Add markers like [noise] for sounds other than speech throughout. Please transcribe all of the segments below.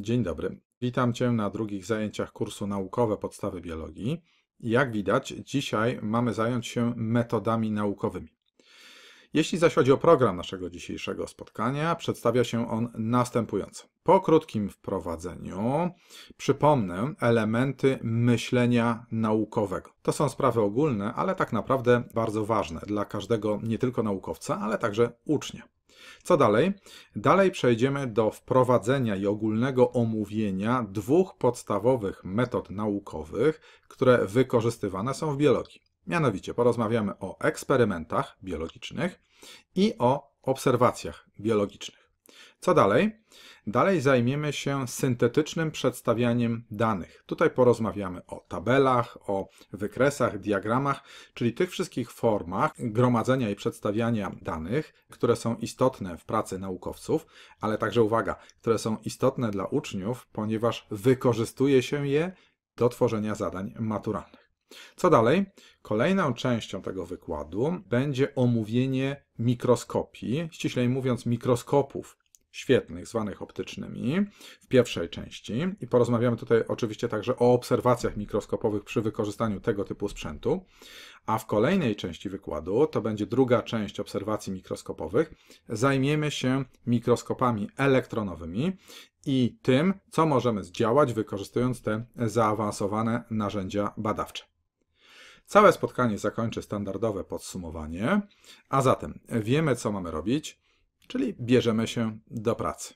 Dzień dobry. Witam Cię na drugich zajęciach kursu Naukowe Podstawy Biologii. Jak widać, dzisiaj mamy zająć się metodami naukowymi. Jeśli zaś chodzi o program naszego dzisiejszego spotkania, przedstawia się on następująco. Po krótkim wprowadzeniu przypomnę elementy myślenia naukowego. To są sprawy ogólne, ale tak naprawdę bardzo ważne dla każdego nie tylko naukowca, ale także ucznia. Co dalej? Dalej przejdziemy do wprowadzenia i ogólnego omówienia dwóch podstawowych metod naukowych, które wykorzystywane są w biologii. Mianowicie porozmawiamy o eksperymentach biologicznych i o obserwacjach biologicznych. Co dalej? Dalej zajmiemy się syntetycznym przedstawianiem danych. Tutaj porozmawiamy o tabelach, o wykresach, diagramach, czyli tych wszystkich formach gromadzenia i przedstawiania danych, które są istotne w pracy naukowców, ale także uwaga, które są istotne dla uczniów, ponieważ wykorzystuje się je do tworzenia zadań maturalnych. Co dalej? Kolejną częścią tego wykładu będzie omówienie mikroskopii, ściślej mówiąc mikroskopów świetnych, zwanych optycznymi, w pierwszej części. I porozmawiamy tutaj oczywiście także o obserwacjach mikroskopowych przy wykorzystaniu tego typu sprzętu. A w kolejnej części wykładu, to będzie druga część obserwacji mikroskopowych, zajmiemy się mikroskopami elektronowymi i tym, co możemy zdziałać, wykorzystując te zaawansowane narzędzia badawcze. Całe spotkanie zakończy standardowe podsumowanie, a zatem wiemy, co mamy robić czyli bierzemy się do pracy.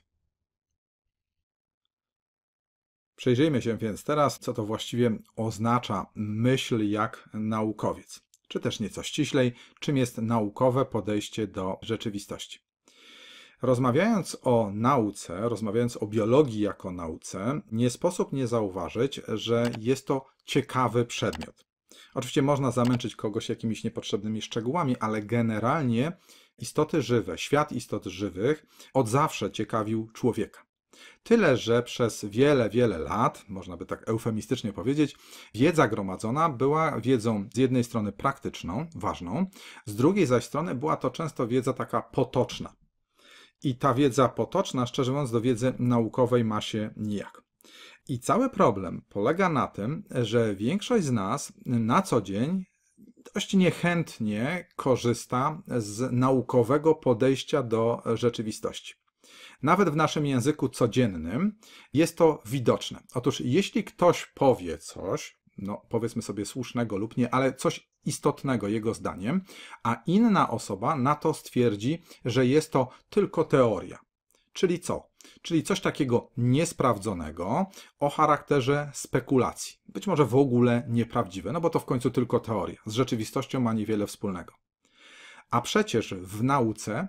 Przejrzyjmy się więc teraz, co to właściwie oznacza myśl jak naukowiec, czy też nieco ściślej, czym jest naukowe podejście do rzeczywistości. Rozmawiając o nauce, rozmawiając o biologii jako nauce, nie sposób nie zauważyć, że jest to ciekawy przedmiot. Oczywiście można zamęczyć kogoś jakimiś niepotrzebnymi szczegółami, ale generalnie istoty żywe, świat istot żywych od zawsze ciekawił człowieka. Tyle, że przez wiele, wiele lat, można by tak eufemistycznie powiedzieć, wiedza gromadzona była wiedzą z jednej strony praktyczną, ważną, z drugiej zaś strony była to często wiedza taka potoczna. I ta wiedza potoczna, szczerze mówiąc, do wiedzy naukowej ma się nijak. I cały problem polega na tym, że większość z nas na co dzień dość niechętnie korzysta z naukowego podejścia do rzeczywistości. Nawet w naszym języku codziennym jest to widoczne. Otóż, jeśli ktoś powie coś, no powiedzmy sobie słusznego lub nie, ale coś istotnego jego zdaniem, a inna osoba na to stwierdzi, że jest to tylko teoria, Czyli co? Czyli coś takiego niesprawdzonego o charakterze spekulacji. Być może w ogóle nieprawdziwe, no bo to w końcu tylko teoria. Z rzeczywistością ma niewiele wspólnego. A przecież w nauce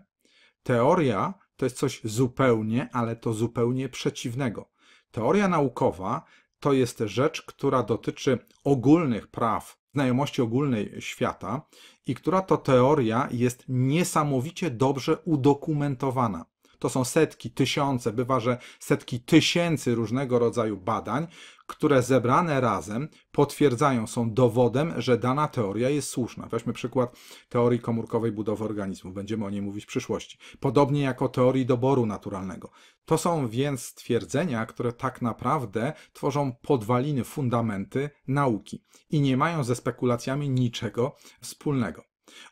teoria to jest coś zupełnie, ale to zupełnie przeciwnego. Teoria naukowa to jest rzecz, która dotyczy ogólnych praw, znajomości ogólnej świata i która to teoria jest niesamowicie dobrze udokumentowana. To są setki, tysiące, bywa, że setki tysięcy różnego rodzaju badań, które zebrane razem potwierdzają, są dowodem, że dana teoria jest słuszna. Weźmy przykład teorii komórkowej budowy organizmu, będziemy o niej mówić w przyszłości. Podobnie jak o teorii doboru naturalnego. To są więc stwierdzenia, które tak naprawdę tworzą podwaliny, fundamenty nauki i nie mają ze spekulacjami niczego wspólnego.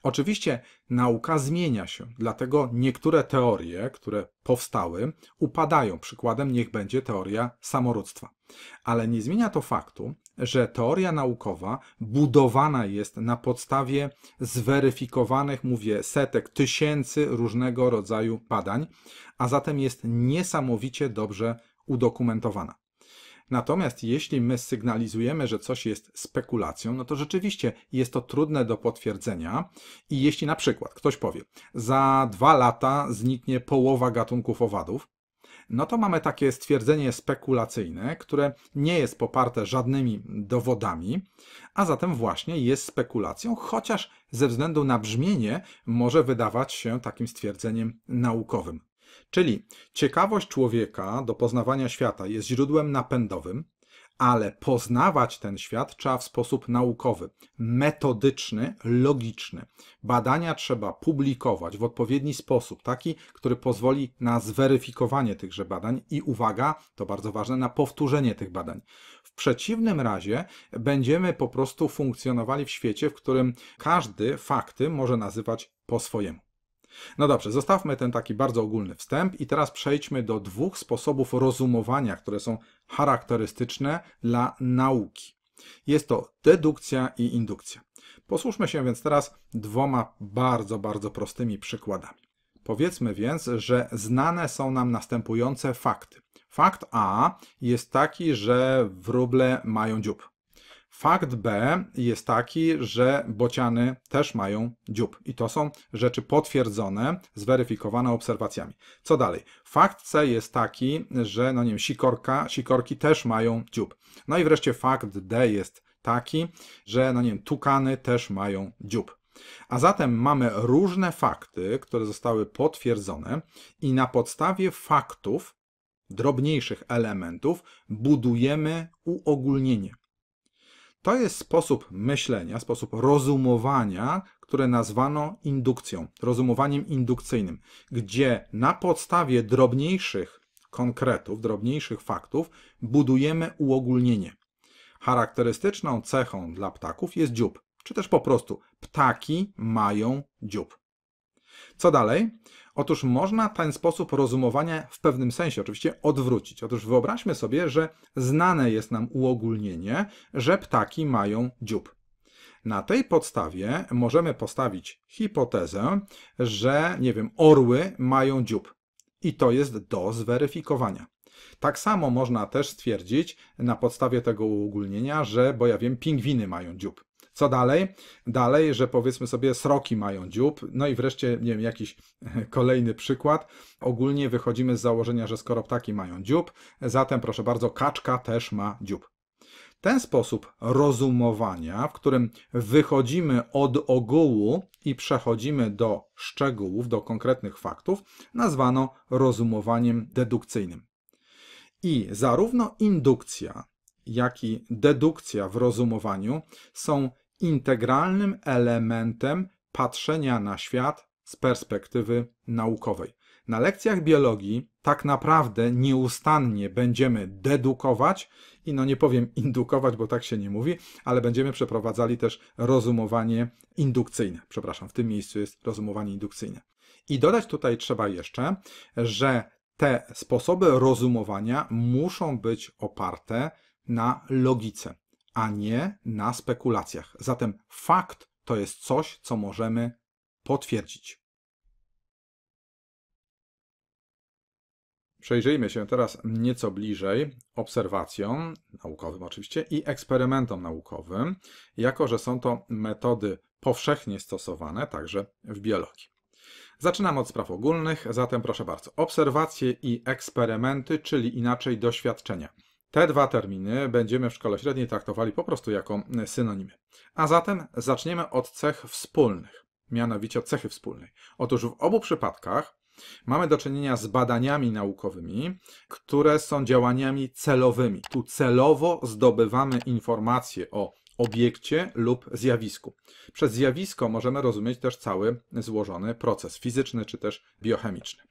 Oczywiście nauka zmienia się, dlatego niektóre teorie, które powstały, upadają. Przykładem niech będzie teoria samorództwa. Ale nie zmienia to faktu, że teoria naukowa budowana jest na podstawie zweryfikowanych, mówię, setek, tysięcy różnego rodzaju badań, a zatem jest niesamowicie dobrze udokumentowana. Natomiast jeśli my sygnalizujemy, że coś jest spekulacją, no to rzeczywiście jest to trudne do potwierdzenia. I jeśli na przykład ktoś powie, za dwa lata zniknie połowa gatunków owadów, no to mamy takie stwierdzenie spekulacyjne, które nie jest poparte żadnymi dowodami, a zatem właśnie jest spekulacją, chociaż ze względu na brzmienie może wydawać się takim stwierdzeniem naukowym. Czyli ciekawość człowieka do poznawania świata jest źródłem napędowym, ale poznawać ten świat trzeba w sposób naukowy, metodyczny, logiczny. Badania trzeba publikować w odpowiedni sposób, taki, który pozwoli na zweryfikowanie tychże badań i uwaga, to bardzo ważne, na powtórzenie tych badań. W przeciwnym razie będziemy po prostu funkcjonowali w świecie, w którym każdy fakty może nazywać po swojemu. No dobrze, zostawmy ten taki bardzo ogólny wstęp i teraz przejdźmy do dwóch sposobów rozumowania, które są charakterystyczne dla nauki. Jest to dedukcja i indukcja. Posłuszmy się więc teraz dwoma bardzo, bardzo prostymi przykładami. Powiedzmy więc, że znane są nam następujące fakty. Fakt A jest taki, że wróble mają dziób. Fakt B jest taki, że bociany też mają dziób i to są rzeczy potwierdzone, zweryfikowane obserwacjami. Co dalej? Fakt C jest taki, że no nie wiem, sikorka, sikorki też mają dziób. No i wreszcie fakt D jest taki, że no nie wiem, tukany też mają dziób. A zatem mamy różne fakty, które zostały potwierdzone i na podstawie faktów drobniejszych elementów budujemy uogólnienie. To jest sposób myślenia, sposób rozumowania, które nazwano indukcją, rozumowaniem indukcyjnym, gdzie na podstawie drobniejszych konkretów, drobniejszych faktów budujemy uogólnienie. Charakterystyczną cechą dla ptaków jest dziób, czy też po prostu ptaki mają dziób. Co dalej? Otóż można ten sposób rozumowania w pewnym sensie oczywiście odwrócić. Otóż wyobraźmy sobie, że znane jest nam uogólnienie, że ptaki mają dziób. Na tej podstawie możemy postawić hipotezę, że, nie wiem, orły mają dziób. I to jest do zweryfikowania. Tak samo można też stwierdzić na podstawie tego uogólnienia, że, bo ja wiem, pingwiny mają dziób. Co dalej? Dalej, że powiedzmy sobie sroki mają dziób, no i wreszcie, nie wiem, jakiś [laughs] kolejny przykład. Ogólnie wychodzimy z założenia, że skoro ptaki mają dziób, zatem proszę bardzo, kaczka też ma dziób. Ten sposób rozumowania, w którym wychodzimy od ogółu i przechodzimy do szczegółów, do konkretnych faktów, nazwano rozumowaniem dedukcyjnym. I zarówno indukcja, jak i dedukcja w rozumowaniu są integralnym elementem patrzenia na świat z perspektywy naukowej. Na lekcjach biologii tak naprawdę nieustannie będziemy dedukować i no nie powiem indukować, bo tak się nie mówi, ale będziemy przeprowadzali też rozumowanie indukcyjne. Przepraszam, w tym miejscu jest rozumowanie indukcyjne. I dodać tutaj trzeba jeszcze, że te sposoby rozumowania muszą być oparte na logice a nie na spekulacjach. Zatem fakt to jest coś, co możemy potwierdzić. Przejrzyjmy się teraz nieco bliżej obserwacjom naukowym oczywiście i eksperymentom naukowym, jako że są to metody powszechnie stosowane także w biologii. Zaczynam od spraw ogólnych, zatem proszę bardzo. Obserwacje i eksperymenty, czyli inaczej doświadczenia. Te dwa terminy będziemy w szkole średniej traktowali po prostu jako e, synonimy. A zatem zaczniemy od cech wspólnych, mianowicie od cechy wspólnej. Otóż w obu przypadkach mamy do czynienia z badaniami naukowymi, które są działaniami celowymi. Tu celowo zdobywamy informacje o obiekcie lub zjawisku. Przez zjawisko możemy rozumieć też cały złożony proces fizyczny czy też biochemiczny.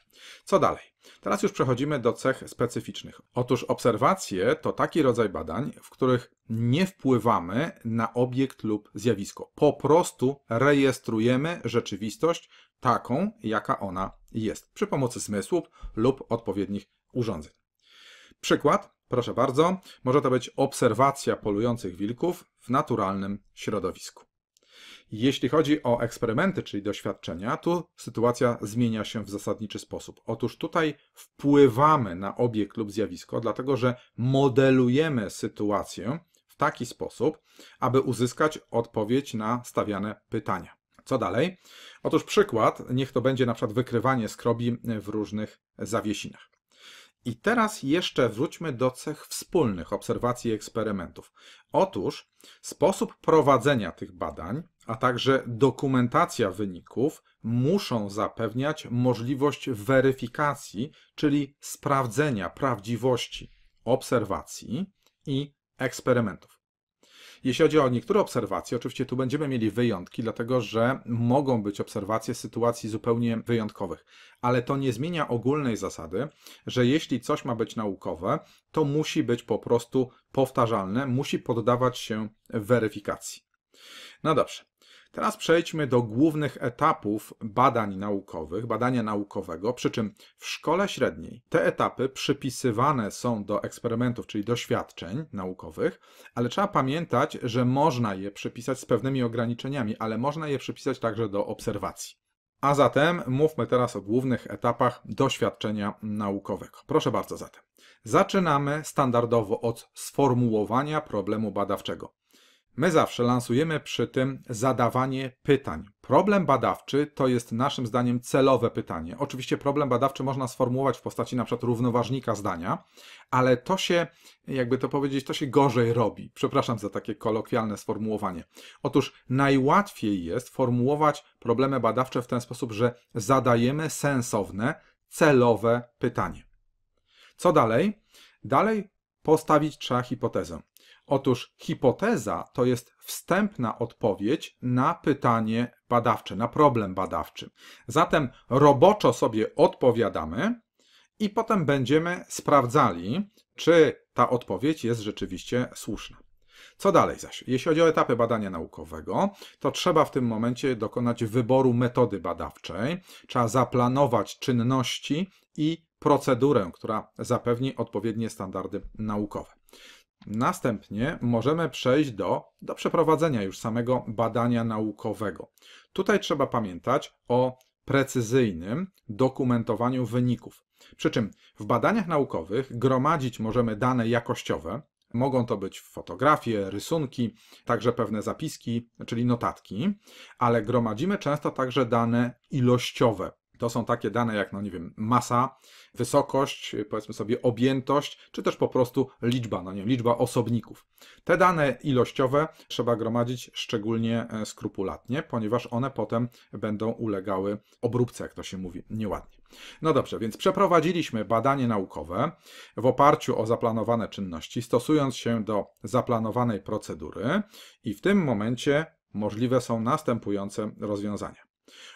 Co dalej? Teraz już przechodzimy do cech specyficznych. Otóż obserwacje to taki rodzaj badań, w których nie wpływamy na obiekt lub zjawisko. Po prostu rejestrujemy rzeczywistość taką, jaka ona jest, przy pomocy zmysłów lub odpowiednich urządzeń. Przykład Proszę bardzo, może to być obserwacja polujących wilków w naturalnym środowisku. Jeśli chodzi o eksperymenty, czyli doświadczenia, tu sytuacja zmienia się w zasadniczy sposób. Otóż tutaj wpływamy na obiekt lub zjawisko, dlatego że modelujemy sytuację w taki sposób, aby uzyskać odpowiedź na stawiane pytania. Co dalej? Otóż przykład, niech to będzie na przykład wykrywanie skrobi w różnych zawiesinach. I teraz jeszcze wróćmy do cech wspólnych obserwacji i eksperymentów. Otóż sposób prowadzenia tych badań, a także dokumentacja wyników muszą zapewniać możliwość weryfikacji, czyli sprawdzenia prawdziwości obserwacji i eksperymentów. Jeśli chodzi o niektóre obserwacje, oczywiście tu będziemy mieli wyjątki, dlatego że mogą być obserwacje sytuacji zupełnie wyjątkowych, ale to nie zmienia ogólnej zasady, że jeśli coś ma być naukowe, to musi być po prostu powtarzalne, musi poddawać się weryfikacji. No dobrze. Teraz przejdźmy do głównych etapów badań naukowych, badania naukowego, przy czym w szkole średniej te etapy przypisywane są do eksperymentów, czyli doświadczeń naukowych, ale trzeba pamiętać, że można je przypisać z pewnymi ograniczeniami, ale można je przypisać także do obserwacji. A zatem mówmy teraz o głównych etapach doświadczenia naukowego. Proszę bardzo zatem. Zaczynamy standardowo od sformułowania problemu badawczego. My zawsze lansujemy przy tym zadawanie pytań. Problem badawczy to jest naszym zdaniem celowe pytanie. Oczywiście problem badawczy można sformułować w postaci na przykład równoważnika zdania, ale to się, jakby to powiedzieć, to się gorzej robi. Przepraszam za takie kolokwialne sformułowanie. Otóż najłatwiej jest formułować problemy badawcze w ten sposób, że zadajemy sensowne, celowe pytanie. Co dalej? Dalej postawić trzeba hipotezę. Otóż hipoteza to jest wstępna odpowiedź na pytanie badawcze, na problem badawczy. Zatem roboczo sobie odpowiadamy i potem będziemy sprawdzali, czy ta odpowiedź jest rzeczywiście słuszna. Co dalej zaś? Jeśli chodzi o etapy badania naukowego, to trzeba w tym momencie dokonać wyboru metody badawczej, trzeba zaplanować czynności i procedurę, która zapewni odpowiednie standardy naukowe. Następnie możemy przejść do, do przeprowadzenia już samego badania naukowego. Tutaj trzeba pamiętać o precyzyjnym dokumentowaniu wyników. Przy czym w badaniach naukowych gromadzić możemy dane jakościowe, mogą to być fotografie, rysunki, także pewne zapiski, czyli notatki, ale gromadzimy często także dane ilościowe. To są takie dane jak, no nie wiem, masa, wysokość, y, powiedzmy sobie objętość, czy też po prostu liczba, no nie wiem, liczba osobników. Te dane ilościowe trzeba gromadzić szczególnie e, skrupulatnie, ponieważ one potem będą ulegały obróbce, jak to się mówi nieładnie. No dobrze, więc przeprowadziliśmy badanie naukowe w oparciu o zaplanowane czynności, stosując się do zaplanowanej procedury i w tym momencie możliwe są następujące rozwiązania.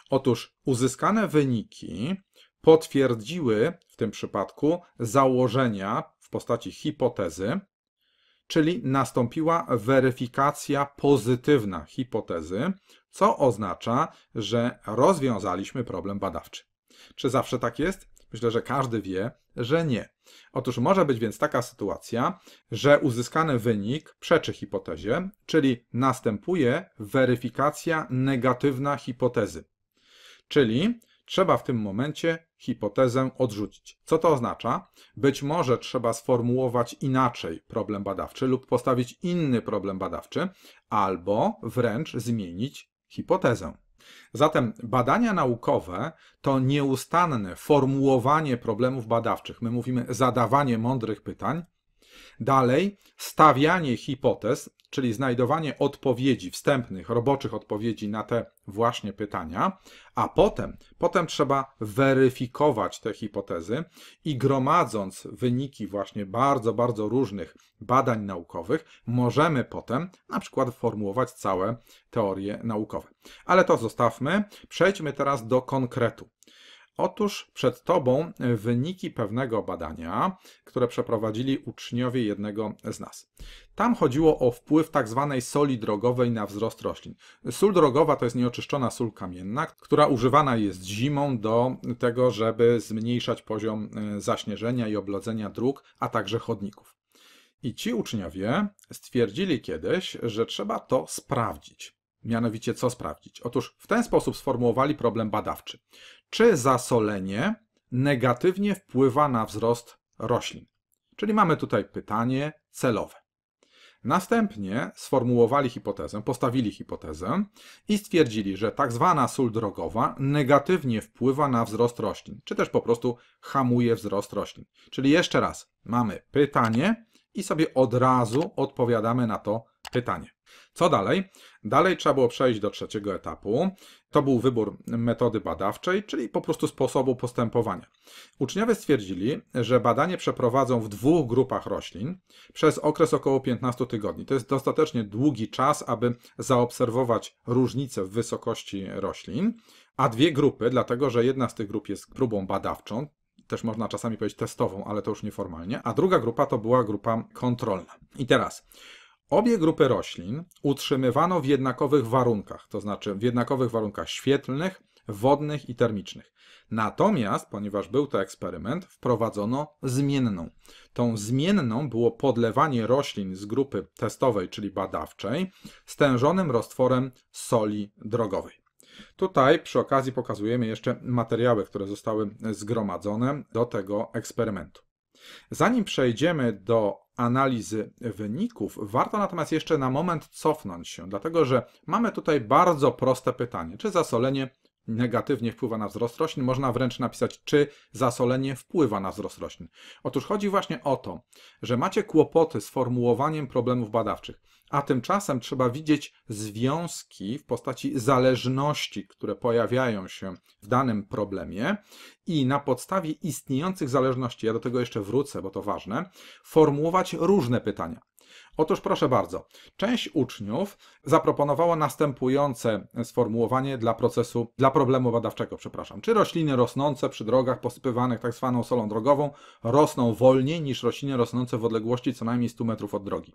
Otóż uzyskane wyniki potwierdziły w tym przypadku założenia w postaci hipotezy, czyli nastąpiła weryfikacja pozytywna hipotezy, co oznacza, że rozwiązaliśmy problem badawczy. Czy zawsze tak jest? Myślę, że każdy wie, że nie. Otóż może być więc taka sytuacja, że uzyskany wynik przeczy hipotezie, czyli następuje weryfikacja negatywna hipotezy. Czyli trzeba w tym momencie hipotezę odrzucić. Co to oznacza? Być może trzeba sformułować inaczej problem badawczy lub postawić inny problem badawczy, albo wręcz zmienić hipotezę. Zatem badania naukowe to nieustanne formułowanie problemów badawczych. My mówimy zadawanie mądrych pytań, Dalej, stawianie hipotez czyli znajdowanie odpowiedzi wstępnych, roboczych odpowiedzi na te właśnie pytania, a potem, potem trzeba weryfikować te hipotezy i gromadząc wyniki właśnie bardzo, bardzo różnych badań naukowych, możemy potem na przykład formułować całe teorie naukowe. Ale to zostawmy, przejdźmy teraz do konkretu. Otóż przed Tobą wyniki pewnego badania, które przeprowadzili uczniowie jednego z nas. Tam chodziło o wpływ tzw. Tak soli drogowej na wzrost roślin. Sól drogowa to jest nieoczyszczona sól kamienna, która używana jest zimą do tego, żeby zmniejszać poziom e, zaśnieżenia i oblodzenia dróg, a także chodników. I ci uczniowie stwierdzili kiedyś, że trzeba to sprawdzić. Mianowicie co sprawdzić? Otóż w ten sposób sformułowali problem badawczy czy zasolenie negatywnie wpływa na wzrost roślin. Czyli mamy tutaj pytanie celowe. Następnie sformułowali hipotezę, postawili hipotezę i stwierdzili, że tak zwana sól drogowa negatywnie wpływa na wzrost roślin, czy też po prostu hamuje wzrost roślin. Czyli jeszcze raz, mamy pytanie, i sobie od razu odpowiadamy na to pytanie. Co dalej? Dalej trzeba było przejść do trzeciego etapu. To był wybór metody badawczej, czyli po prostu sposobu postępowania. Uczniowie stwierdzili, że badanie przeprowadzą w dwóch grupach roślin przez okres około 15 tygodni. To jest dostatecznie długi czas, aby zaobserwować różnice w wysokości roślin, a dwie grupy, dlatego że jedna z tych grup jest próbą badawczą, też można czasami powiedzieć testową, ale to już nieformalnie, a druga grupa to była grupa kontrolna. I teraz Obie grupy roślin utrzymywano w jednakowych warunkach, to znaczy w jednakowych warunkach świetlnych, wodnych i termicznych. Natomiast, ponieważ był to eksperyment, wprowadzono zmienną. Tą zmienną było podlewanie roślin z grupy testowej, czyli badawczej, stężonym roztworem soli drogowej. Tutaj przy okazji pokazujemy jeszcze materiały, które zostały zgromadzone do tego eksperymentu. Zanim przejdziemy do analizy wyników, warto natomiast jeszcze na moment cofnąć się, dlatego że mamy tutaj bardzo proste pytanie, czy zasolenie negatywnie wpływa na wzrost roślin, można wręcz napisać, czy zasolenie wpływa na wzrost roślin. Otóż chodzi właśnie o to, że macie kłopoty z formułowaniem problemów badawczych, a tymczasem trzeba widzieć związki w postaci zależności, które pojawiają się w danym problemie i na podstawie istniejących zależności, ja do tego jeszcze wrócę, bo to ważne, formułować różne pytania. Otóż proszę bardzo, część uczniów zaproponowała następujące sformułowanie dla procesu, dla problemu badawczego, przepraszam. Czy rośliny rosnące przy drogach posypywanych tak zwaną solą drogową rosną wolniej niż rośliny rosnące w odległości co najmniej 100 metrów od drogi?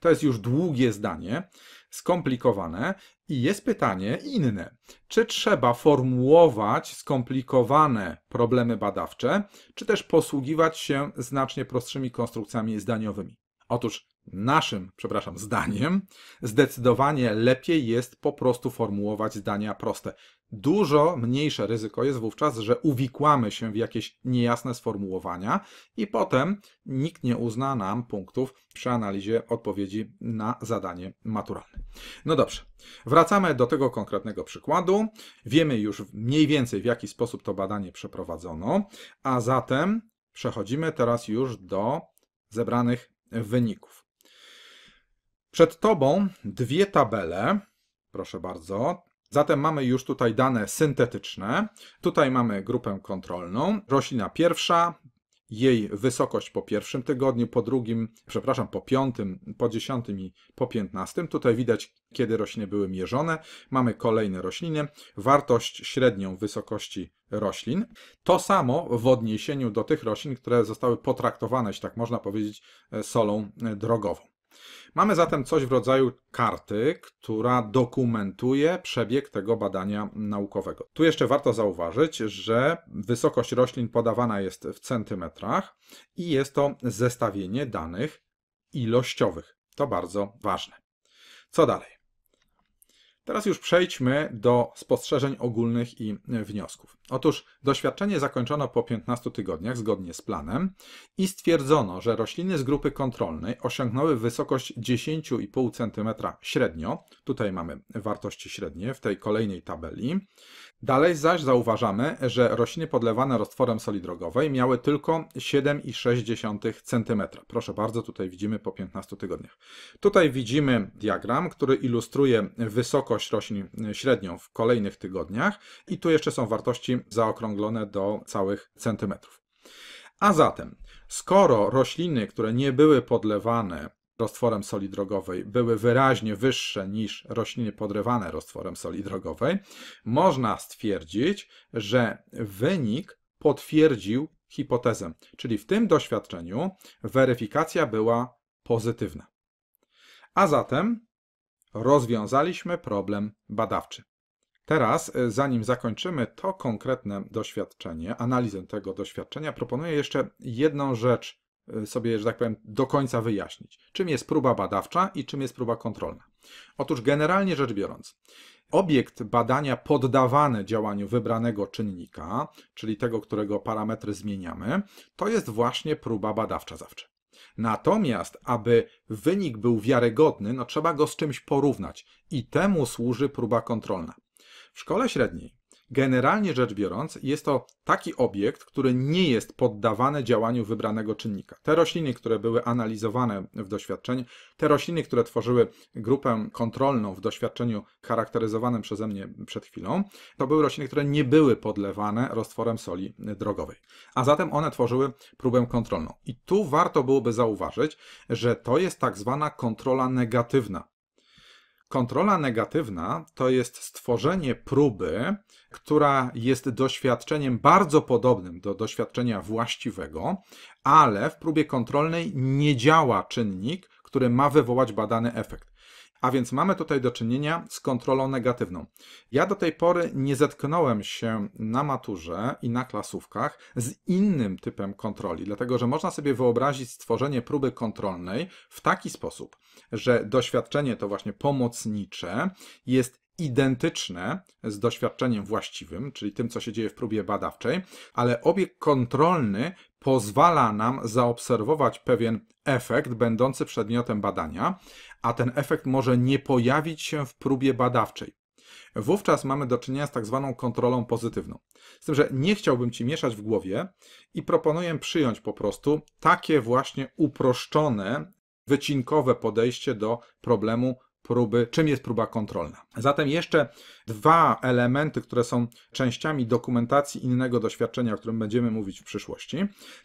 To jest już długie zdanie, skomplikowane i jest pytanie inne. Czy trzeba formułować skomplikowane problemy badawcze, czy też posługiwać się znacznie prostszymi konstrukcjami zdaniowymi? Otóż Naszym, przepraszam, zdaniem zdecydowanie lepiej jest po prostu formułować zdania proste. Dużo mniejsze ryzyko jest wówczas, że uwikłamy się w jakieś niejasne sformułowania i potem nikt nie uzna nam punktów przy analizie odpowiedzi na zadanie maturalne. No dobrze, wracamy do tego konkretnego przykładu. Wiemy już mniej więcej w jaki sposób to badanie przeprowadzono, a zatem przechodzimy teraz już do zebranych wyników. Przed Tobą dwie tabele, proszę bardzo. Zatem mamy już tutaj dane syntetyczne. Tutaj mamy grupę kontrolną. Roślina pierwsza, jej wysokość po pierwszym tygodniu, po drugim, przepraszam, po piątym, po dziesiątym i po piętnastym. Tutaj widać, kiedy rośliny były mierzone. Mamy kolejne rośliny, wartość średnią wysokości roślin. To samo w odniesieniu do tych roślin, które zostały potraktowane, tak można powiedzieć, e, solą e, drogową. Mamy zatem coś w rodzaju karty, która dokumentuje przebieg tego badania naukowego. Tu jeszcze warto zauważyć, że wysokość roślin podawana jest w centymetrach i jest to zestawienie danych ilościowych. To bardzo ważne. Co dalej? Teraz już przejdźmy do spostrzeżeń ogólnych i e, wniosków. Otóż doświadczenie zakończono po 15 tygodniach zgodnie z planem i stwierdzono, że rośliny z grupy kontrolnej osiągnęły wysokość 10,5 cm średnio. Tutaj mamy wartości średnie w tej kolejnej tabeli. Dalej zaś zauważamy, że rośliny podlewane roztworem soli drogowej miały tylko 7,6 cm. Proszę bardzo, tutaj widzimy po 15 tygodniach. Tutaj widzimy diagram, który ilustruje wysokość roślin y, średnią w kolejnych tygodniach i tu jeszcze są wartości zaokrąglone do całych centymetrów. A zatem, skoro rośliny, które nie były podlewane roztworem soli drogowej były wyraźnie wyższe niż rośliny podrywane roztworem soli drogowej, można stwierdzić, że wynik potwierdził hipotezę. Czyli w tym doświadczeniu weryfikacja była pozytywna. A zatem rozwiązaliśmy problem badawczy. Teraz, y, zanim zakończymy to konkretne doświadczenie, analizę tego doświadczenia, proponuję jeszcze jedną rzecz Y, sobie, że tak powiem, do końca wyjaśnić. Czym jest próba badawcza i czym jest próba kontrolna? Otóż generalnie rzecz biorąc, obiekt badania poddawany działaniu wybranego czynnika, czyli tego, którego parametry zmieniamy, to jest właśnie próba badawcza zawsze. Natomiast, aby wynik był wiarygodny, no trzeba go z czymś porównać i temu służy próba kontrolna. W szkole średniej Generalnie rzecz biorąc, jest to taki obiekt, który nie jest poddawany działaniu wybranego czynnika. Te rośliny, które były analizowane w doświadczeniu, te rośliny, które tworzyły grupę kontrolną w doświadczeniu charakteryzowanym przeze mnie przed chwilą, to były rośliny, które nie były podlewane roztworem soli drogowej. A zatem one tworzyły próbę kontrolną. I tu warto byłoby zauważyć, że to jest tak zwana kontrola negatywna. Kontrola negatywna to jest stworzenie próby, która jest doświadczeniem bardzo podobnym do doświadczenia właściwego, ale w próbie kontrolnej nie działa czynnik, który ma wywołać badany efekt. A więc mamy tutaj do czynienia z kontrolą negatywną. Ja do tej pory nie zetknąłem się na maturze i na klasówkach z innym typem kontroli, dlatego że można sobie wyobrazić stworzenie próby kontrolnej w taki sposób, że doświadczenie to właśnie pomocnicze jest identyczne z doświadczeniem właściwym, czyli tym, co się dzieje w próbie badawczej, ale obiekt kontrolny pozwala nam zaobserwować pewien efekt będący przedmiotem badania, a ten efekt może nie pojawić się w próbie badawczej. Wówczas mamy do czynienia z tak zwaną kontrolą pozytywną. Z tym, że nie chciałbym ci mieszać w głowie i proponuję przyjąć po prostu takie właśnie uproszczone, wycinkowe podejście do problemu próby, czym jest próba kontrolna. Zatem jeszcze dwa elementy, które są częściami dokumentacji innego doświadczenia, o którym będziemy mówić w przyszłości.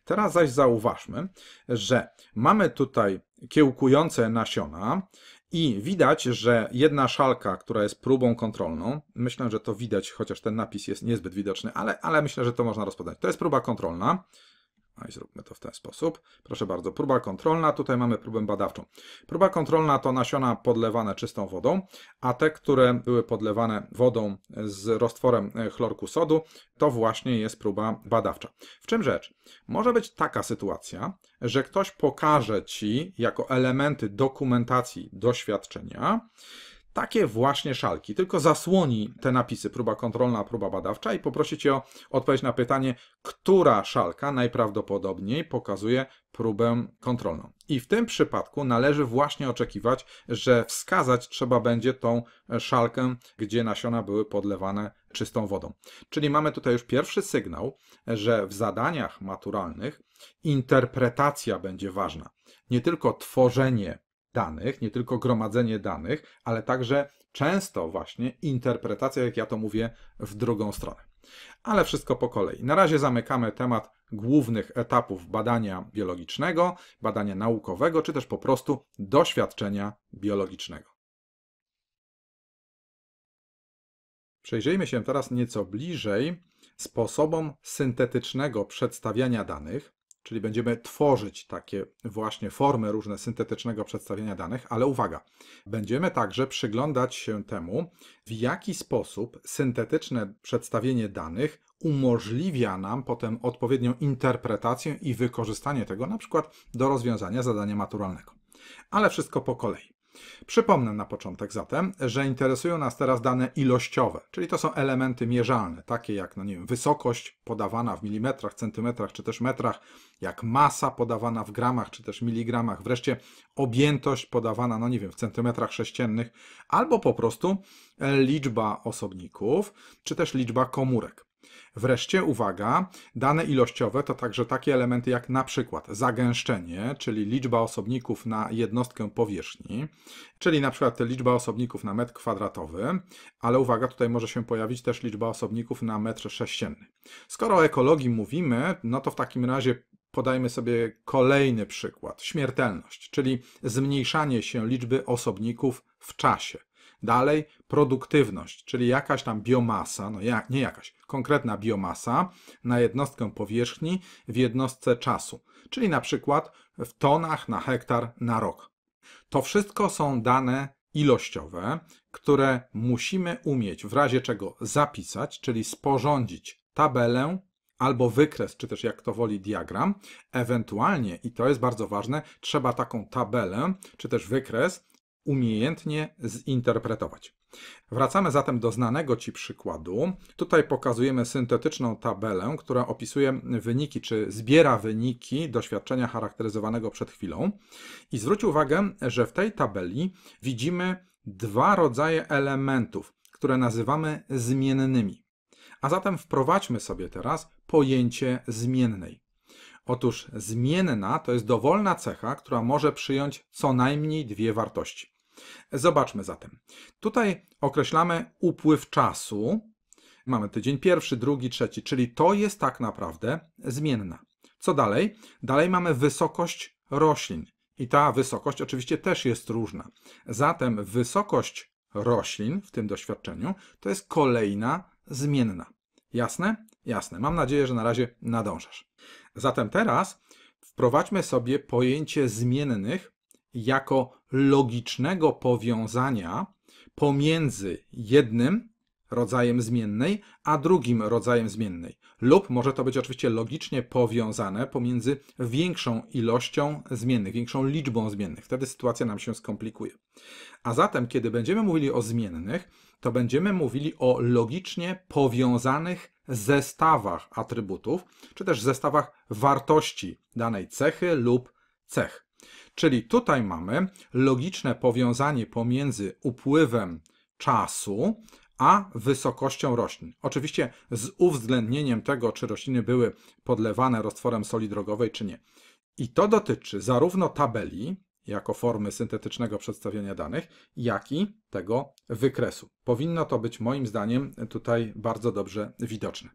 Teraz zaś zauważmy, że mamy tutaj kiełkujące nasiona i widać, że jedna szalka, która jest próbą kontrolną, myślę, że to widać, chociaż ten napis jest niezbyt widoczny, ale, ale myślę, że to można rozpoznać. To jest próba kontrolna. No i zróbmy to w ten sposób. Proszę bardzo, próba kontrolna, tutaj mamy próbę badawczą. Próba kontrolna to nasiona podlewane czystą wodą, a te, które były podlewane wodą z roztworem e, chlorku sodu, to właśnie jest próba badawcza. W czym rzecz? Może być taka sytuacja, że ktoś pokaże Ci jako elementy dokumentacji doświadczenia, takie właśnie szalki, tylko zasłoni te napisy próba kontrolna, próba badawcza i poprosi Cię o odpowiedź na pytanie, która szalka najprawdopodobniej pokazuje próbę kontrolną. I w tym przypadku należy właśnie oczekiwać, że wskazać trzeba będzie tą szalkę, gdzie nasiona były podlewane czystą wodą. Czyli mamy tutaj już pierwszy sygnał, że w zadaniach maturalnych interpretacja będzie ważna. Nie tylko tworzenie danych, nie tylko gromadzenie danych, ale także często właśnie interpretacja, jak ja to mówię, w drugą stronę. Ale wszystko po kolei. Na razie zamykamy temat głównych etapów badania biologicznego, badania naukowego, czy też po prostu doświadczenia biologicznego. Przejrzyjmy się teraz nieco bliżej sposobom syntetycznego przedstawiania danych, Czyli będziemy tworzyć takie właśnie formy różne syntetycznego przedstawienia danych, ale uwaga, będziemy także przyglądać się temu, w jaki sposób syntetyczne przedstawienie danych umożliwia nam potem odpowiednią interpretację i wykorzystanie tego na przykład do rozwiązania zadania maturalnego. Ale wszystko po kolei. Przypomnę na początek zatem, że interesują nas teraz dane ilościowe, czyli to są elementy mierzalne, takie jak no nie wiem, wysokość podawana w milimetrach, centymetrach czy też metrach, jak masa podawana w gramach czy też miligramach, wreszcie objętość podawana no nie wiem, w centymetrach sześciennych, albo po prostu liczba osobników czy też liczba komórek. Wreszcie, uwaga, dane ilościowe to także takie elementy jak na przykład zagęszczenie, czyli liczba osobników na jednostkę powierzchni, czyli na przykład liczba osobników na metr kwadratowy, ale uwaga, tutaj może się pojawić też liczba osobników na metr sześcienny. Skoro o ekologii mówimy, no to w takim razie podajmy sobie kolejny przykład. Śmiertelność, czyli zmniejszanie się liczby osobników w czasie. Dalej produktywność, czyli jakaś tam biomasa, no jak, nie jakaś, konkretna biomasa na jednostkę powierzchni w jednostce czasu, czyli na przykład w tonach na hektar na rok. To wszystko są dane ilościowe, które musimy umieć w razie czego zapisać, czyli sporządzić tabelę albo wykres, czy też jak to woli diagram. Ewentualnie, i to jest bardzo ważne, trzeba taką tabelę, czy też wykres umiejętnie zinterpretować. Wracamy zatem do znanego Ci przykładu. Tutaj pokazujemy syntetyczną tabelę, która opisuje wyniki, czy zbiera wyniki doświadczenia charakteryzowanego przed chwilą. I zwróć uwagę, że w tej tabeli widzimy dwa rodzaje elementów, które nazywamy zmiennymi. A zatem wprowadźmy sobie teraz pojęcie zmiennej. Otóż zmienna to jest dowolna cecha, która może przyjąć co najmniej dwie wartości. Zobaczmy zatem. Tutaj określamy upływ czasu. Mamy tydzień pierwszy, drugi, trzeci, czyli to jest tak naprawdę zmienna. Co dalej? Dalej mamy wysokość roślin. I ta wysokość oczywiście też jest różna. Zatem wysokość roślin w tym doświadczeniu to jest kolejna zmienna. Jasne? Jasne. Mam nadzieję, że na razie nadążasz. Zatem teraz wprowadźmy sobie pojęcie zmiennych jako logicznego powiązania pomiędzy jednym rodzajem zmiennej, a drugim rodzajem zmiennej. Lub może to być oczywiście logicznie powiązane pomiędzy większą ilością zmiennych, większą liczbą zmiennych. Wtedy sytuacja nam się skomplikuje. A zatem, kiedy będziemy mówili o zmiennych, to będziemy mówili o logicznie powiązanych zestawach atrybutów, czy też zestawach wartości danej cechy lub cech. Czyli tutaj mamy logiczne powiązanie pomiędzy upływem czasu a wysokością roślin. Oczywiście z uwzględnieniem tego, czy rośliny były podlewane roztworem soli drogowej, czy nie. I to dotyczy zarówno tabeli, jako formy syntetycznego przedstawienia danych, jak i tego wykresu. Powinno to być moim zdaniem tutaj bardzo dobrze widoczne.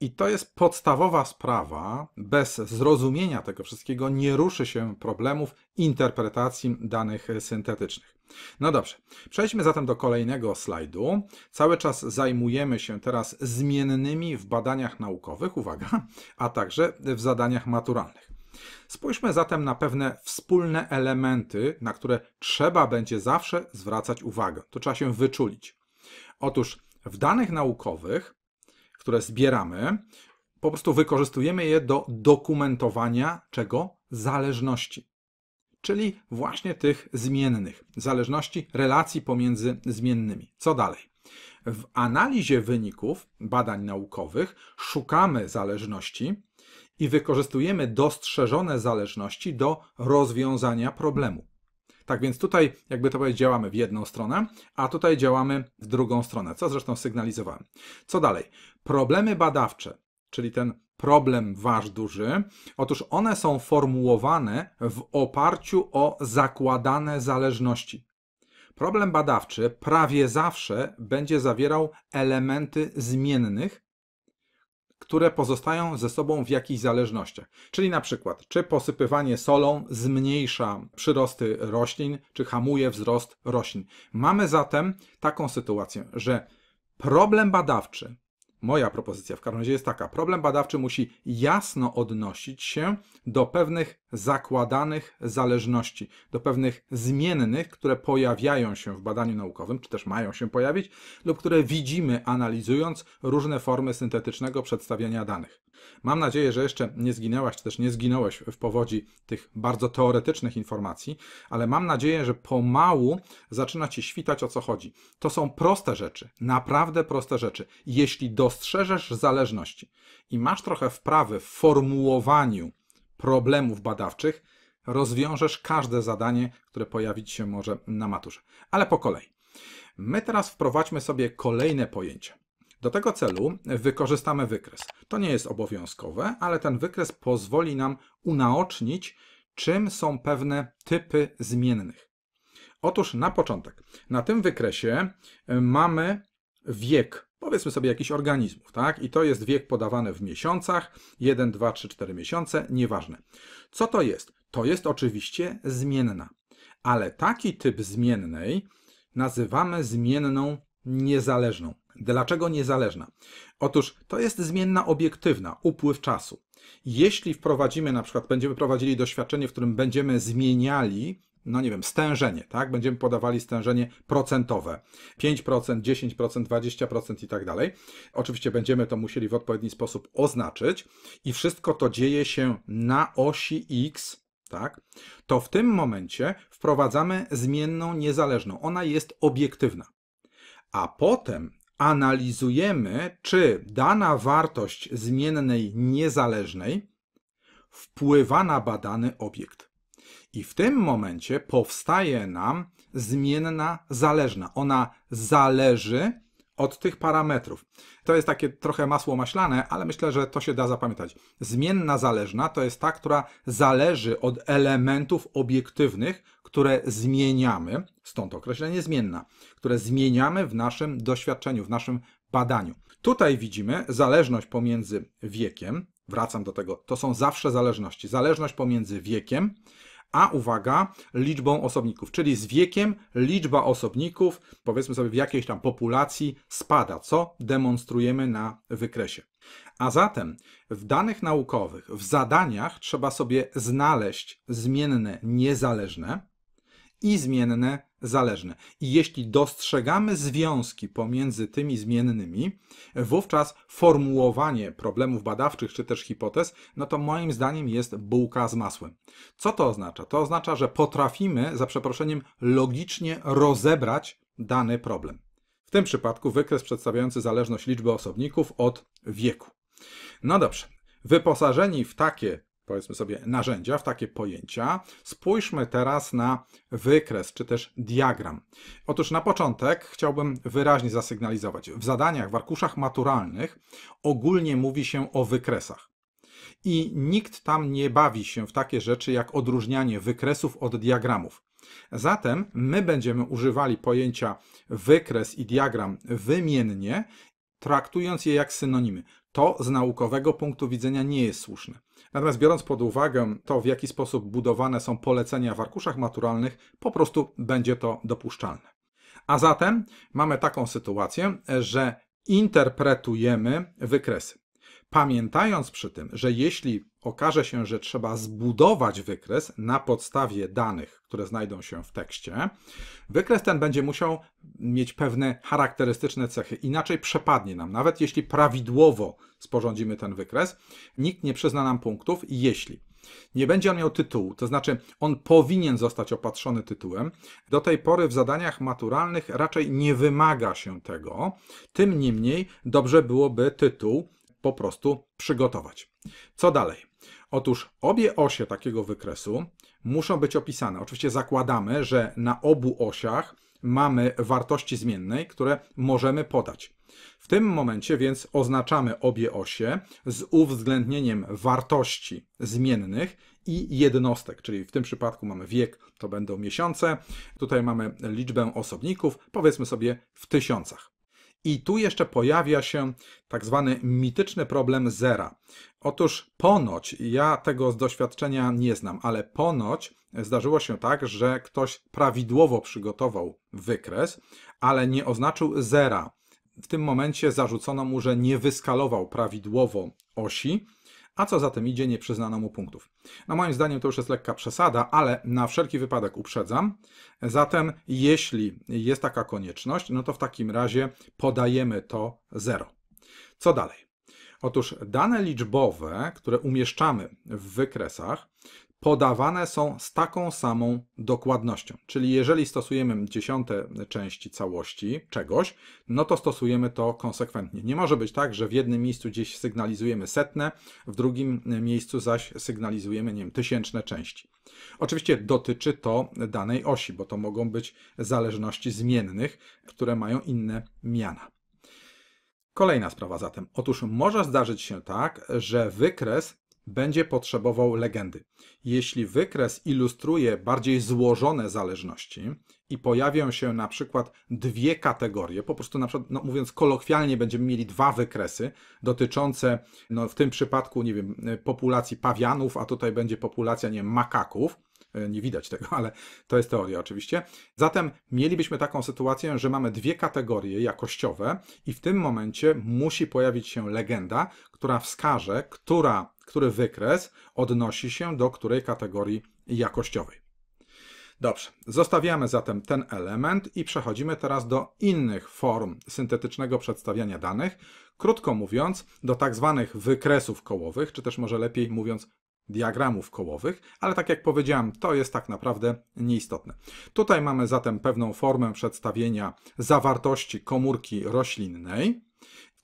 I to jest podstawowa sprawa. Bez zrozumienia tego wszystkiego nie ruszy się problemów interpretacji danych syntetycznych. No dobrze, przejdźmy zatem do kolejnego slajdu. Cały czas zajmujemy się teraz zmiennymi w badaniach naukowych, uwaga, a także w zadaniach maturalnych. Spójrzmy zatem na pewne wspólne elementy, na które trzeba będzie zawsze zwracać uwagę. To trzeba się wyczulić. Otóż w danych naukowych które zbieramy, po prostu wykorzystujemy je do dokumentowania czego? Zależności. Czyli właśnie tych zmiennych, zależności relacji pomiędzy zmiennymi. Co dalej? W analizie wyników badań naukowych szukamy zależności i wykorzystujemy dostrzeżone zależności do rozwiązania problemu. Tak więc tutaj, jakby to powiedzieć, działamy w jedną stronę, a tutaj działamy w drugą stronę, co zresztą sygnalizowałem. Co dalej? Problemy badawcze, czyli ten problem wasz duży, otóż one są formułowane w oparciu o zakładane zależności. Problem badawczy prawie zawsze będzie zawierał elementy zmiennych, które pozostają ze sobą w jakichś zależnościach. Czyli na przykład, czy posypywanie solą zmniejsza przyrosty roślin, czy hamuje wzrost roślin. Mamy zatem taką sytuację, że problem badawczy moja propozycja w każdym razie jest taka: problem badawczy musi jasno odnosić się do pewnych zakładanych zależności, do pewnych zmiennych, które pojawiają się w badaniu naukowym, czy też mają się pojawić, lub które widzimy analizując różne formy syntetycznego przedstawiania danych. Mam nadzieję, że jeszcze nie zginęłaś, czy też nie zginąłeś w powodzi tych bardzo teoretycznych informacji, ale mam nadzieję, że pomału zaczyna ci świtać o co chodzi. To są proste rzeczy, naprawdę proste rzeczy. Jeśli dostrzeżesz zależności i masz trochę wprawy w formułowaniu problemów badawczych, rozwiążesz każde zadanie, które pojawić się może na maturze. Ale po kolei. My teraz wprowadźmy sobie kolejne pojęcie. Do tego celu wykorzystamy wykres. To nie jest obowiązkowe, ale ten wykres pozwoli nam unaocznić, czym są pewne typy zmiennych. Otóż na początek, na tym wykresie y, mamy wiek, powiedzmy sobie jakichś organizmów, tak? I to jest wiek podawany w miesiącach, 1, 2, 3, 4 miesiące, nieważne. Co to jest? To jest oczywiście zmienna, ale taki typ zmiennej nazywamy zmienną niezależną. Dlaczego niezależna? Otóż to jest zmienna obiektywna, upływ czasu. Jeśli wprowadzimy, na przykład będziemy prowadzili doświadczenie, w którym będziemy zmieniali no nie wiem, stężenie, tak? Będziemy podawali stężenie procentowe. 5%, 10%, 20% i tak dalej. Oczywiście będziemy to musieli w odpowiedni sposób oznaczyć i wszystko to dzieje się na osi X, tak? To w tym momencie wprowadzamy zmienną niezależną. Ona jest obiektywna. A potem analizujemy, czy dana wartość zmiennej niezależnej wpływa na badany obiekt. I w tym momencie powstaje nam zmienna zależna. Ona zależy od tych parametrów. To jest takie trochę masło maślane, ale myślę, że to się da zapamiętać. Zmienna zależna to jest ta, która zależy od elementów obiektywnych, które zmieniamy, stąd określenie zmienna, które zmieniamy w naszym doświadczeniu, w naszym badaniu. Tutaj widzimy zależność pomiędzy wiekiem, wracam do tego, to są zawsze zależności, zależność pomiędzy wiekiem, a uwaga, liczbą osobników, czyli z wiekiem liczba osobników, powiedzmy sobie, w jakiejś tam populacji spada, co demonstrujemy na wykresie. A zatem w danych naukowych, w zadaniach trzeba sobie znaleźć zmienne niezależne, i zmienne zależne. I jeśli dostrzegamy związki pomiędzy tymi zmiennymi, wówczas formułowanie problemów badawczych czy też hipotez, no to moim zdaniem jest bułka z masłem. Co to oznacza? To oznacza, że potrafimy, za przeproszeniem, logicznie rozebrać dany problem. W tym przypadku wykres przedstawiający zależność liczby osobników od wieku. No dobrze, wyposażeni w takie powiedzmy sobie, narzędzia, w takie pojęcia. Spójrzmy teraz na wykres, czy też diagram. Otóż na początek chciałbym wyraźnie zasygnalizować. W zadaniach, w arkuszach maturalnych ogólnie mówi się o wykresach. I nikt tam nie bawi się w takie rzeczy jak odróżnianie wykresów od diagramów. Zatem my będziemy używali pojęcia wykres i diagram wymiennie, traktując je jak synonimy. To z naukowego punktu widzenia nie jest słuszne. Natomiast biorąc pod uwagę to, w jaki sposób budowane są polecenia w arkuszach maturalnych, po prostu będzie to dopuszczalne. A zatem mamy taką sytuację, że interpretujemy wykresy. Pamiętając przy tym, że jeśli okaże się, że trzeba zbudować wykres na podstawie danych, które znajdą się w tekście, wykres ten będzie musiał mieć pewne charakterystyczne cechy, inaczej przepadnie nam. Nawet jeśli prawidłowo sporządzimy ten wykres, nikt nie przyzna nam punktów, jeśli. Nie będzie on miał tytułu, to znaczy on powinien zostać opatrzony tytułem. Do tej pory w zadaniach maturalnych raczej nie wymaga się tego. Tym niemniej dobrze byłoby tytuł po prostu przygotować. Co dalej? Otóż obie osie takiego wykresu muszą być opisane. Oczywiście zakładamy, że na obu osiach mamy wartości zmiennej, które możemy podać. W tym momencie więc oznaczamy obie osie z uwzględnieniem wartości zmiennych i jednostek, czyli w tym przypadku mamy wiek, to będą miesiące, tutaj mamy liczbę osobników, powiedzmy sobie w tysiącach. I tu jeszcze pojawia się tak zwany mityczny problem zera. Otóż ponoć, ja tego z doświadczenia nie znam, ale ponoć zdarzyło się tak, że ktoś prawidłowo przygotował wykres, ale nie oznaczył zera. W tym momencie zarzucono mu, że nie wyskalował prawidłowo osi a co za tym idzie, nie przyznano mu punktów. No moim zdaniem to już jest lekka przesada, ale na wszelki wypadek uprzedzam. Zatem jeśli jest taka konieczność, no to w takim razie podajemy to 0. Co dalej? Otóż dane liczbowe, które umieszczamy w wykresach, podawane są z taką samą dokładnością. Czyli jeżeli stosujemy dziesiąte części całości czegoś, no to stosujemy to konsekwentnie. Nie może być tak, że w jednym miejscu gdzieś sygnalizujemy setne, w drugim miejscu zaś sygnalizujemy, nie wiem, tysięczne części. Oczywiście dotyczy to danej osi, bo to mogą być zależności zmiennych, które mają inne miana. Kolejna sprawa zatem. Otóż może zdarzyć się tak, że wykres będzie potrzebował legendy. Jeśli wykres ilustruje bardziej złożone zależności i pojawią się na przykład dwie kategorie, po prostu na przykład, no mówiąc kolokwialnie, będziemy mieli dwa wykresy dotyczące, no w tym przypadku, nie wiem, populacji pawianów, a tutaj będzie populacja, nie wiem, makaków, e, nie widać tego, ale to jest teoria oczywiście. Zatem mielibyśmy taką sytuację, że mamy dwie kategorie jakościowe i w tym momencie musi pojawić się legenda, która wskaże, która który wykres odnosi się do której kategorii jakościowej. Dobrze, zostawiamy zatem ten element i przechodzimy teraz do innych form syntetycznego przedstawiania danych, krótko mówiąc, do tak zwanych wykresów kołowych, czy też może lepiej mówiąc diagramów kołowych, ale tak jak powiedziałem, to jest tak naprawdę nieistotne. Tutaj mamy zatem pewną formę przedstawienia zawartości komórki roślinnej,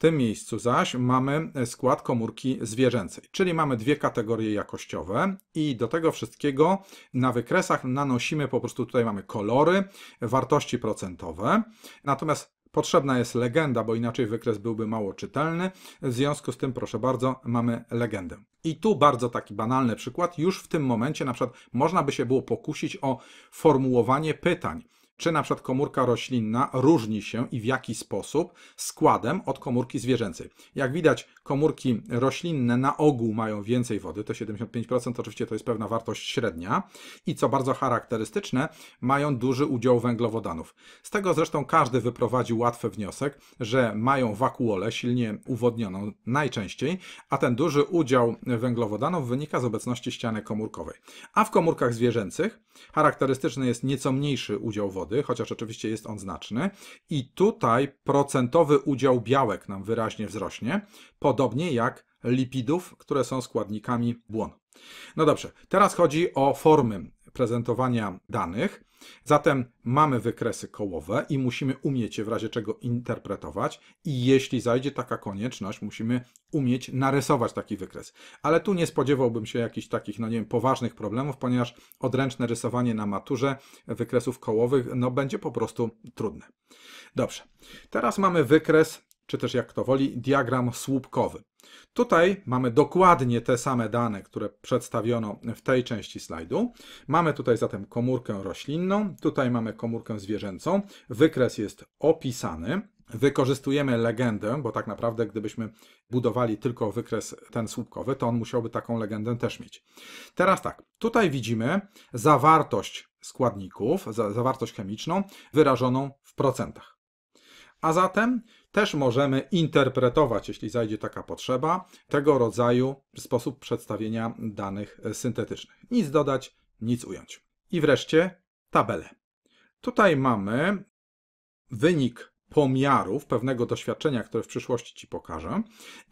tym miejscu zaś mamy e, skład komórki zwierzęcej, czyli mamy dwie kategorie jakościowe i do tego wszystkiego na wykresach nanosimy po prostu tutaj mamy kolory, wartości procentowe. Natomiast Potrzebna jest legenda, bo inaczej wykres byłby mało czytelny. W związku z tym, proszę bardzo, mamy legendę. I tu bardzo taki banalny przykład. Już w tym momencie na przykład można by się było pokusić o formułowanie pytań czy na przykład komórka roślinna różni się i w jaki sposób składem od komórki zwierzęcej. Jak widać, komórki roślinne na ogół mają więcej wody, to 75% oczywiście to jest pewna wartość średnia i co bardzo charakterystyczne, mają duży udział węglowodanów. Z tego zresztą każdy wyprowadził łatwy wniosek, że mają wakuolę silnie uwodnioną najczęściej, a ten duży udział węglowodanów wynika z obecności ściany komórkowej. A w komórkach zwierzęcych charakterystyczny jest nieco mniejszy udział wody, wody, chociaż oczywiście jest on znaczny. I tutaj procentowy udział białek nam wyraźnie wzrośnie, podobnie jak lipidów, które są składnikami błonu. No dobrze, teraz chodzi o formy prezentowania danych. Zatem mamy wykresy kołowe i musimy umieć je w razie czego interpretować i jeśli zajdzie taka konieczność, musimy umieć narysować taki wykres. Ale tu nie spodziewałbym się jakichś takich, no nie wiem, poważnych problemów, ponieważ odręczne rysowanie na maturze wykresów kołowych, no będzie po prostu trudne. Dobrze, teraz mamy wykres czy też jak kto woli, diagram słupkowy. Tutaj mamy dokładnie te same dane, które przedstawiono w tej części slajdu. Mamy tutaj zatem komórkę roślinną, tutaj mamy komórkę zwierzęcą. Wykres jest opisany. Wykorzystujemy legendę, bo tak naprawdę gdybyśmy budowali tylko wykres ten słupkowy, to on musiałby taką legendę też mieć. Teraz tak, tutaj widzimy zawartość składników, zawartość chemiczną wyrażoną w procentach. A zatem też możemy interpretować, jeśli zajdzie taka potrzeba, tego rodzaju sposób przedstawienia danych syntetycznych. Nic dodać, nic ująć. I wreszcie tabele. Tutaj mamy wynik pomiarów pewnego doświadczenia, które w przyszłości Ci pokażę.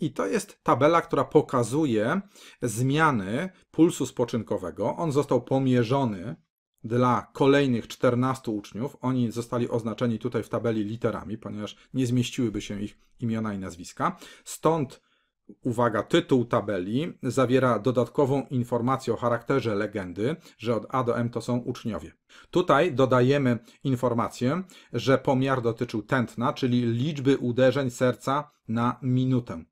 I to jest tabela, która pokazuje zmiany pulsu spoczynkowego. On został pomierzony dla kolejnych 14 uczniów. Oni zostali oznaczeni tutaj w tabeli literami, ponieważ nie zmieściłyby się ich imiona i nazwiska. Stąd uwaga, tytuł tabeli zawiera dodatkową informację o charakterze legendy, że od A do M to są uczniowie. Tutaj dodajemy informację, że pomiar dotyczył tętna, czyli liczby uderzeń serca na minutę.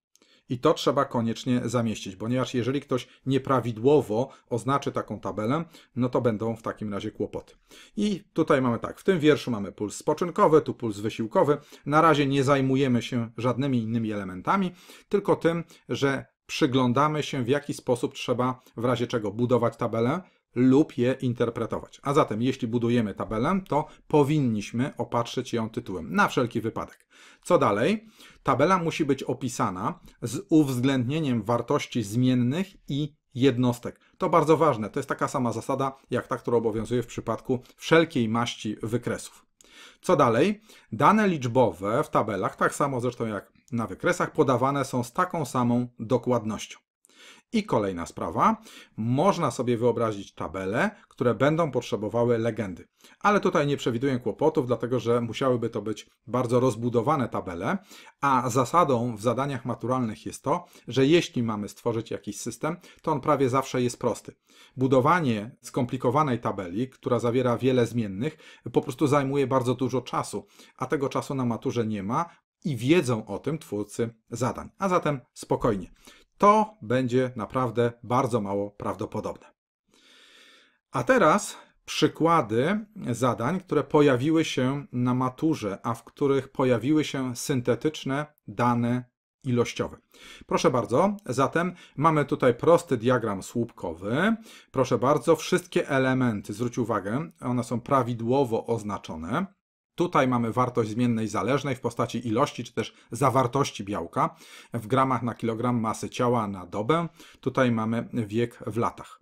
I to trzeba koniecznie zamieścić, ponieważ jeżeli ktoś nieprawidłowo oznaczy taką tabelę, no to będą w takim razie kłopoty. I tutaj mamy tak, w tym wierszu mamy puls spoczynkowy, tu puls wysiłkowy. Na razie nie zajmujemy się żadnymi innymi elementami, tylko tym, że przyglądamy się, w jaki sposób trzeba w razie czego budować tabelę, lub je interpretować. A zatem, jeśli budujemy tabelę, to powinniśmy opatrzyć ją tytułem, na wszelki wypadek. Co dalej? Tabela musi być opisana z uwzględnieniem wartości zmiennych i jednostek. To bardzo ważne, to jest taka sama zasada, jak ta, która obowiązuje w przypadku wszelkiej maści wykresów. Co dalej? Dane liczbowe w tabelach, tak samo zresztą jak na wykresach, podawane są z taką samą dokładnością. I kolejna sprawa, można sobie wyobrazić tabele, które będą potrzebowały legendy. Ale tutaj nie przewiduję kłopotów, dlatego że musiałyby to być bardzo rozbudowane tabele, a zasadą w zadaniach maturalnych jest to, że jeśli mamy stworzyć jakiś system, to on prawie zawsze jest prosty. Budowanie skomplikowanej tabeli, która zawiera wiele zmiennych, po prostu zajmuje bardzo dużo czasu, a tego czasu na maturze nie ma, i wiedzą o tym twórcy zadań. A zatem spokojnie to będzie naprawdę bardzo mało prawdopodobne. A teraz przykłady zadań, które pojawiły się na maturze, a w których pojawiły się syntetyczne dane ilościowe. Proszę bardzo, zatem mamy tutaj prosty diagram słupkowy. Proszę bardzo, wszystkie elementy, zwróć uwagę, one są prawidłowo oznaczone. Tutaj mamy wartość zmiennej zależnej w postaci ilości czy też zawartości białka w gramach na kilogram masy ciała na dobę. Tutaj mamy wiek w latach.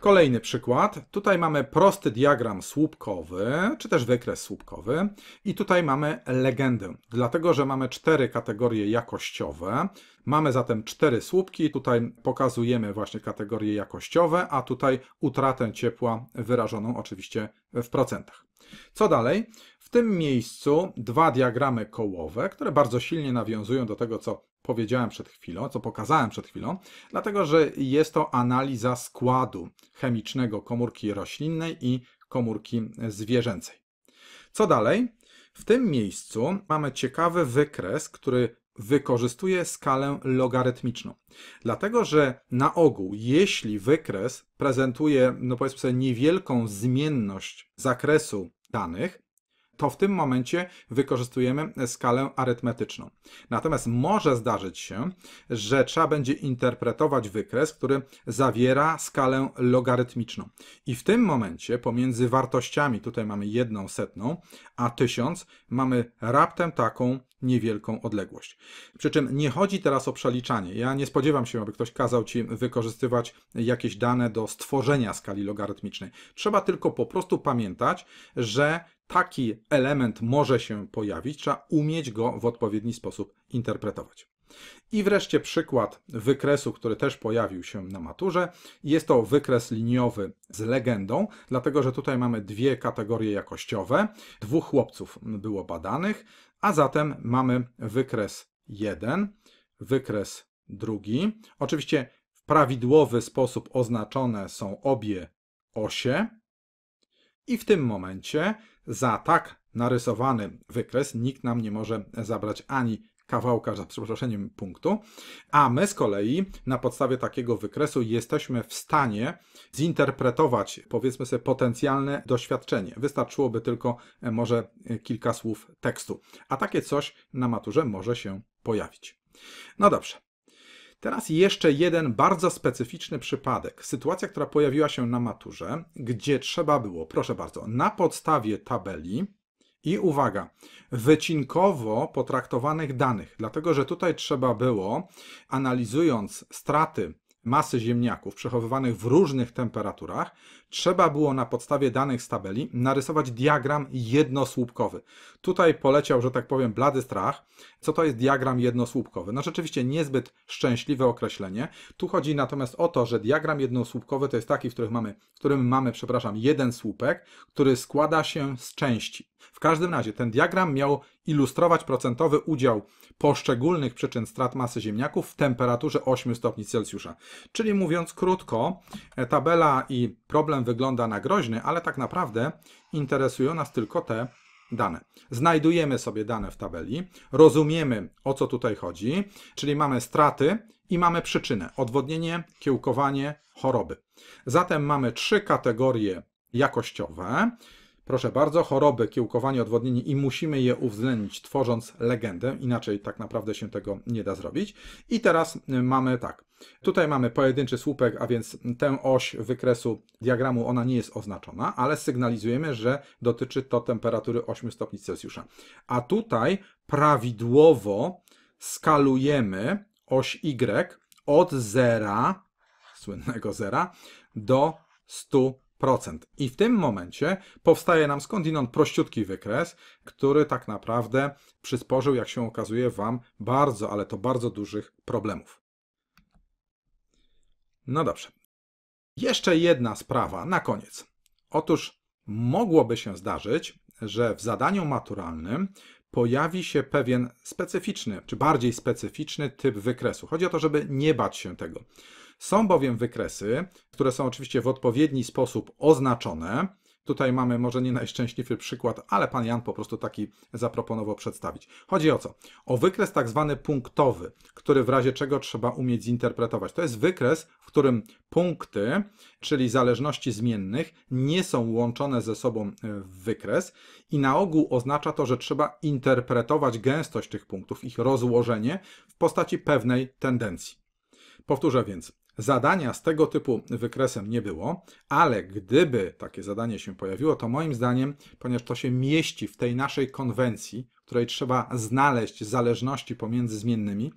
Kolejny przykład. Tutaj mamy prosty diagram słupkowy, czy też wykres słupkowy. I tutaj mamy legendę, dlatego że mamy cztery kategorie jakościowe. Mamy zatem cztery słupki. Tutaj pokazujemy właśnie kategorie jakościowe, a tutaj utratę ciepła wyrażoną oczywiście w procentach. Co dalej? W tym miejscu dwa diagramy kołowe, które bardzo silnie nawiązują do tego, co powiedziałem przed chwilą, co pokazałem przed chwilą, dlatego że jest to analiza składu chemicznego komórki roślinnej i komórki zwierzęcej. Co dalej? W tym miejscu mamy ciekawy wykres, który wykorzystuje skalę logarytmiczną. Dlatego, że na ogół, jeśli wykres prezentuje, no powiedzmy sobie, niewielką zmienność zakresu danych, to w tym momencie wykorzystujemy skalę arytmetyczną. Natomiast może zdarzyć się, że trzeba będzie interpretować wykres, który zawiera skalę logarytmiczną. I w tym momencie pomiędzy wartościami, tutaj mamy jedną setną, a tysiąc, mamy raptem taką niewielką odległość. Przy czym nie chodzi teraz o przeliczanie. Ja nie spodziewam się, aby ktoś kazał Ci wykorzystywać jakieś dane do stworzenia skali logarytmicznej. Trzeba tylko po prostu pamiętać, że taki element może się pojawić, trzeba umieć go w odpowiedni sposób interpretować. I wreszcie przykład wykresu, który też pojawił się na maturze. Jest to wykres liniowy z legendą, dlatego że tutaj mamy dwie kategorie jakościowe. Dwóch chłopców było badanych, a zatem mamy wykres jeden, wykres drugi. Oczywiście w prawidłowy sposób oznaczone są obie osie, i w tym momencie za tak narysowany wykres nikt nam nie może zabrać ani kawałka, za przeproszeniem, punktu, a my z kolei na podstawie takiego wykresu jesteśmy w stanie zinterpretować, powiedzmy sobie, potencjalne doświadczenie. Wystarczyłoby tylko e, może e, kilka słów tekstu, a takie coś na maturze może się pojawić. No dobrze. Teraz jeszcze jeden bardzo specyficzny przypadek. Sytuacja, która pojawiła się na maturze, gdzie trzeba było, proszę bardzo, na podstawie tabeli i uwaga, wycinkowo potraktowanych danych, dlatego że tutaj trzeba było, analizując straty masy ziemniaków przechowywanych w różnych temperaturach, trzeba było na podstawie danych z tabeli narysować diagram jednosłupkowy. Tutaj poleciał, że tak powiem, blady strach. Co to jest diagram jednosłupkowy? No rzeczywiście niezbyt szczęśliwe określenie. Tu chodzi natomiast o to, że diagram jednosłupkowy to jest taki, w, którym mamy, w którym mamy, przepraszam, jeden słupek, który składa się z części. W każdym razie ten diagram miał ilustrować procentowy udział poszczególnych przyczyn strat masy ziemniaków w temperaturze 8 stopni Celsjusza. Czyli mówiąc krótko, e, tabela i problem wygląda na groźny, ale tak naprawdę interesują nas tylko te dane. Znajdujemy sobie dane w tabeli, rozumiemy o co tutaj chodzi, czyli mamy straty i mamy przyczynę: odwodnienie, kiełkowanie, choroby. Zatem mamy trzy kategorie jakościowe. Proszę bardzo, choroby, kiełkowanie, odwodnienie i musimy je uwzględnić, tworząc legendę, inaczej tak naprawdę się tego nie da zrobić. I teraz y, mamy tak, tutaj mamy pojedynczy słupek, a więc tę oś wykresu diagramu, ona nie jest oznaczona, ale sygnalizujemy, że dotyczy to temperatury 8 stopni Celsjusza. A tutaj prawidłowo skalujemy oś Y od zera, słynnego zera, do 100 i w tym momencie powstaje nam skądinąd prościutki wykres, który tak naprawdę przysporzył, jak się okazuje, Wam bardzo, ale to bardzo dużych problemów. No dobrze. Jeszcze jedna sprawa na koniec. Otóż mogłoby się zdarzyć, że w zadaniu maturalnym pojawi się pewien specyficzny, czy bardziej specyficzny typ wykresu. Chodzi o to, żeby nie bać się tego. Są bowiem wykresy, które są oczywiście w odpowiedni sposób oznaczone. Tutaj mamy może nie najszczęśliwy przykład, ale pan Jan po prostu taki zaproponował przedstawić. Chodzi o co? O wykres tak zwany punktowy, który w razie czego trzeba umieć zinterpretować. To jest wykres, w którym punkty, czyli zależności zmiennych, nie są łączone ze sobą e, w wykres i na ogół oznacza to, że trzeba interpretować gęstość tych punktów, ich rozłożenie w postaci pewnej tendencji. Powtórzę więc. Zadania z tego typu wykresem nie było, ale gdyby takie zadanie się pojawiło, to moim zdaniem, ponieważ to się mieści w tej naszej konwencji, w której trzeba znaleźć zależności pomiędzy zmiennymi,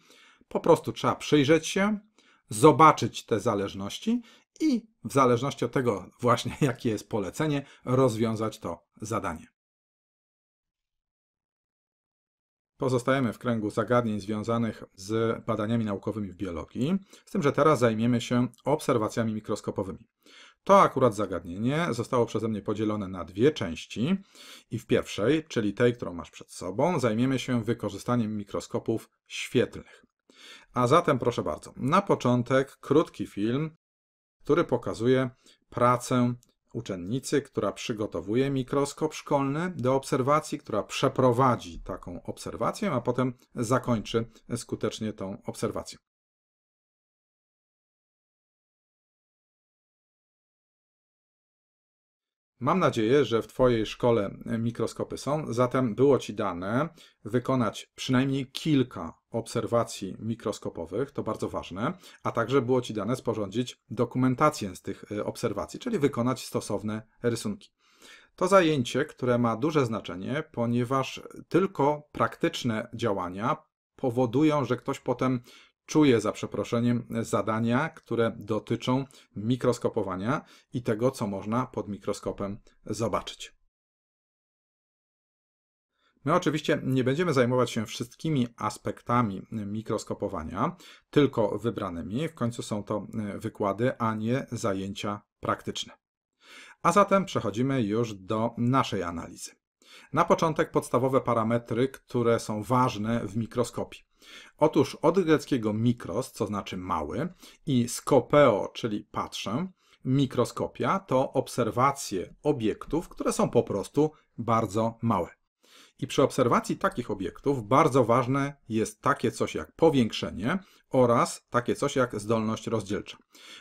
po prostu trzeba przyjrzeć się, zobaczyć te zależności i w zależności od tego właśnie, [laughs] jakie jest polecenie, rozwiązać to zadanie. Pozostajemy w kręgu zagadnień związanych z badaniami naukowymi w biologii, z tym, że teraz zajmiemy się obserwacjami mikroskopowymi. To akurat zagadnienie zostało przeze mnie podzielone na dwie części i w pierwszej, czyli tej, którą masz przed sobą, zajmiemy się wykorzystaniem mikroskopów świetlnych. A zatem proszę bardzo, na początek krótki film, który pokazuje pracę uczennicy, która przygotowuje mikroskop szkolny do obserwacji, która przeprowadzi taką obserwację, a potem zakończy skutecznie tą obserwację. Mam nadzieję, że w Twojej szkole e, mikroskopy są, zatem było Ci dane wykonać przynajmniej kilka obserwacji mikroskopowych, to bardzo ważne, a także było Ci dane sporządzić dokumentację z tych e, obserwacji, czyli wykonać stosowne rysunki. To zajęcie, które ma duże znaczenie, ponieważ tylko praktyczne działania powodują, że ktoś potem Czuję, za przeproszeniem, zadania, które dotyczą mikroskopowania i tego, co można pod mikroskopem zobaczyć. My oczywiście nie będziemy zajmować się wszystkimi aspektami mikroskopowania, tylko wybranymi. W końcu są to e, wykłady, a nie zajęcia praktyczne. A zatem przechodzimy już do naszej analizy. Na początek podstawowe parametry, które są ważne w mikroskopii. Otóż od greckiego mikros, co znaczy mały, i skopeo, czyli patrzę, mikroskopia to obserwacje obiektów, które są po prostu bardzo małe. I przy obserwacji takich obiektów bardzo ważne jest takie coś jak powiększenie oraz takie coś jak zdolność rozdzielcza.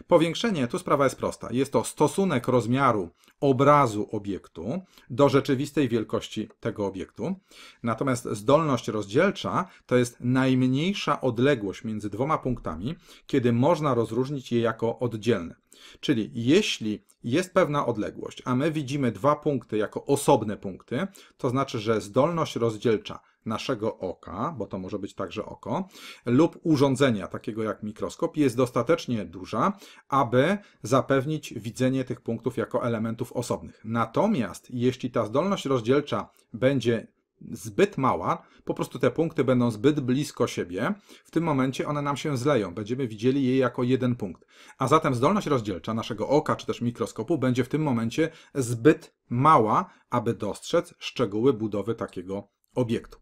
Powiększenie, tu sprawa jest prosta. Jest to stosunek rozmiaru obrazu obiektu do rzeczywistej wielkości tego obiektu. Natomiast zdolność rozdzielcza to jest najmniejsza odległość między dwoma punktami, kiedy można rozróżnić je jako oddzielne. Czyli jeśli jest pewna odległość, a my widzimy dwa punkty jako osobne punkty, to znaczy, że zdolność rozdzielcza naszego oka, bo to może być także oko, lub urządzenia takiego jak mikroskop jest dostatecznie duża, aby zapewnić widzenie tych punktów jako elementów osobnych. Natomiast jeśli ta zdolność rozdzielcza będzie zbyt mała, po prostu te punkty będą zbyt blisko siebie, w tym momencie one nam się zleją, będziemy widzieli je jako jeden punkt. A zatem zdolność rozdzielcza naszego oka czy też mikroskopu będzie w tym momencie zbyt mała, aby dostrzec szczegóły budowy takiego obiektu.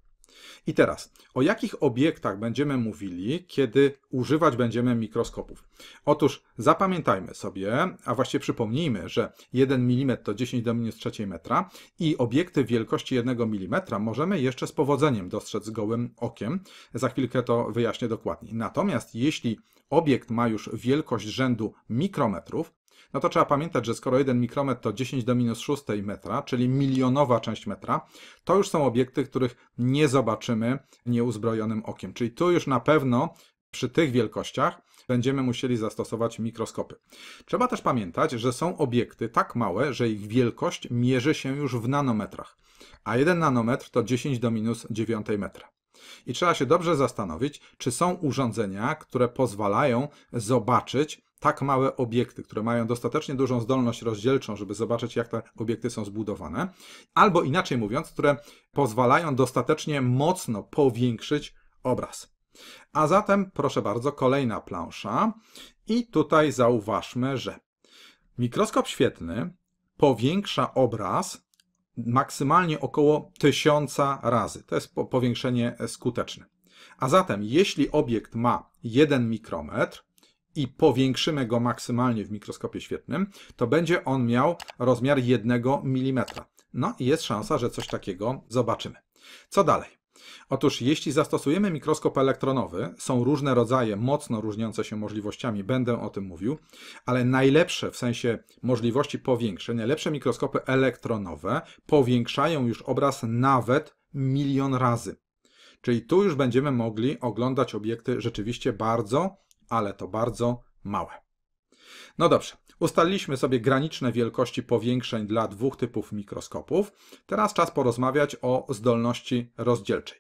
I teraz, o jakich obiektach będziemy mówili, kiedy używać będziemy mikroskopów? Otóż zapamiętajmy sobie, a właściwie przypomnijmy, że 1 mm to 10 do minus 3 metra i obiekty wielkości 1 mm możemy jeszcze z powodzeniem dostrzec z gołym okiem. Za chwilkę to wyjaśnię dokładniej. Natomiast jeśli obiekt ma już wielkość rzędu mikrometrów, no to trzeba pamiętać, że skoro 1 mikrometr to 10 do minus 6 metra, czyli milionowa część metra, to już są obiekty, których nie zobaczymy nieuzbrojonym okiem. Czyli tu już na pewno przy tych wielkościach będziemy musieli zastosować mikroskopy. Trzeba też pamiętać, że są obiekty tak małe, że ich wielkość mierzy się już w nanometrach, a 1 nanometr to 10 do minus 9 metra. I trzeba się dobrze zastanowić, czy są urządzenia, które pozwalają zobaczyć tak małe obiekty, które mają dostatecznie dużą zdolność rozdzielczą, żeby zobaczyć, jak te obiekty są zbudowane, albo inaczej mówiąc, które pozwalają dostatecznie mocno powiększyć obraz. A zatem, proszę bardzo, kolejna plansza. I tutaj zauważmy, że mikroskop świetny powiększa obraz maksymalnie około 1000 razy. To jest powiększenie skuteczne. A zatem, jeśli obiekt ma 1 mikrometr, i powiększymy go maksymalnie w mikroskopie świetnym, to będzie on miał rozmiar 1 mm. No i jest szansa, że coś takiego zobaczymy. Co dalej? Otóż jeśli zastosujemy mikroskop elektronowy, są różne rodzaje mocno różniące się możliwościami, będę o tym mówił, ale najlepsze w sensie możliwości powiększeń, najlepsze mikroskopy elektronowe powiększają już obraz nawet milion razy. Czyli tu już będziemy mogli oglądać obiekty rzeczywiście bardzo ale to bardzo małe. No dobrze, ustaliliśmy sobie graniczne wielkości powiększeń dla dwóch typów mikroskopów. Teraz czas porozmawiać o zdolności rozdzielczej.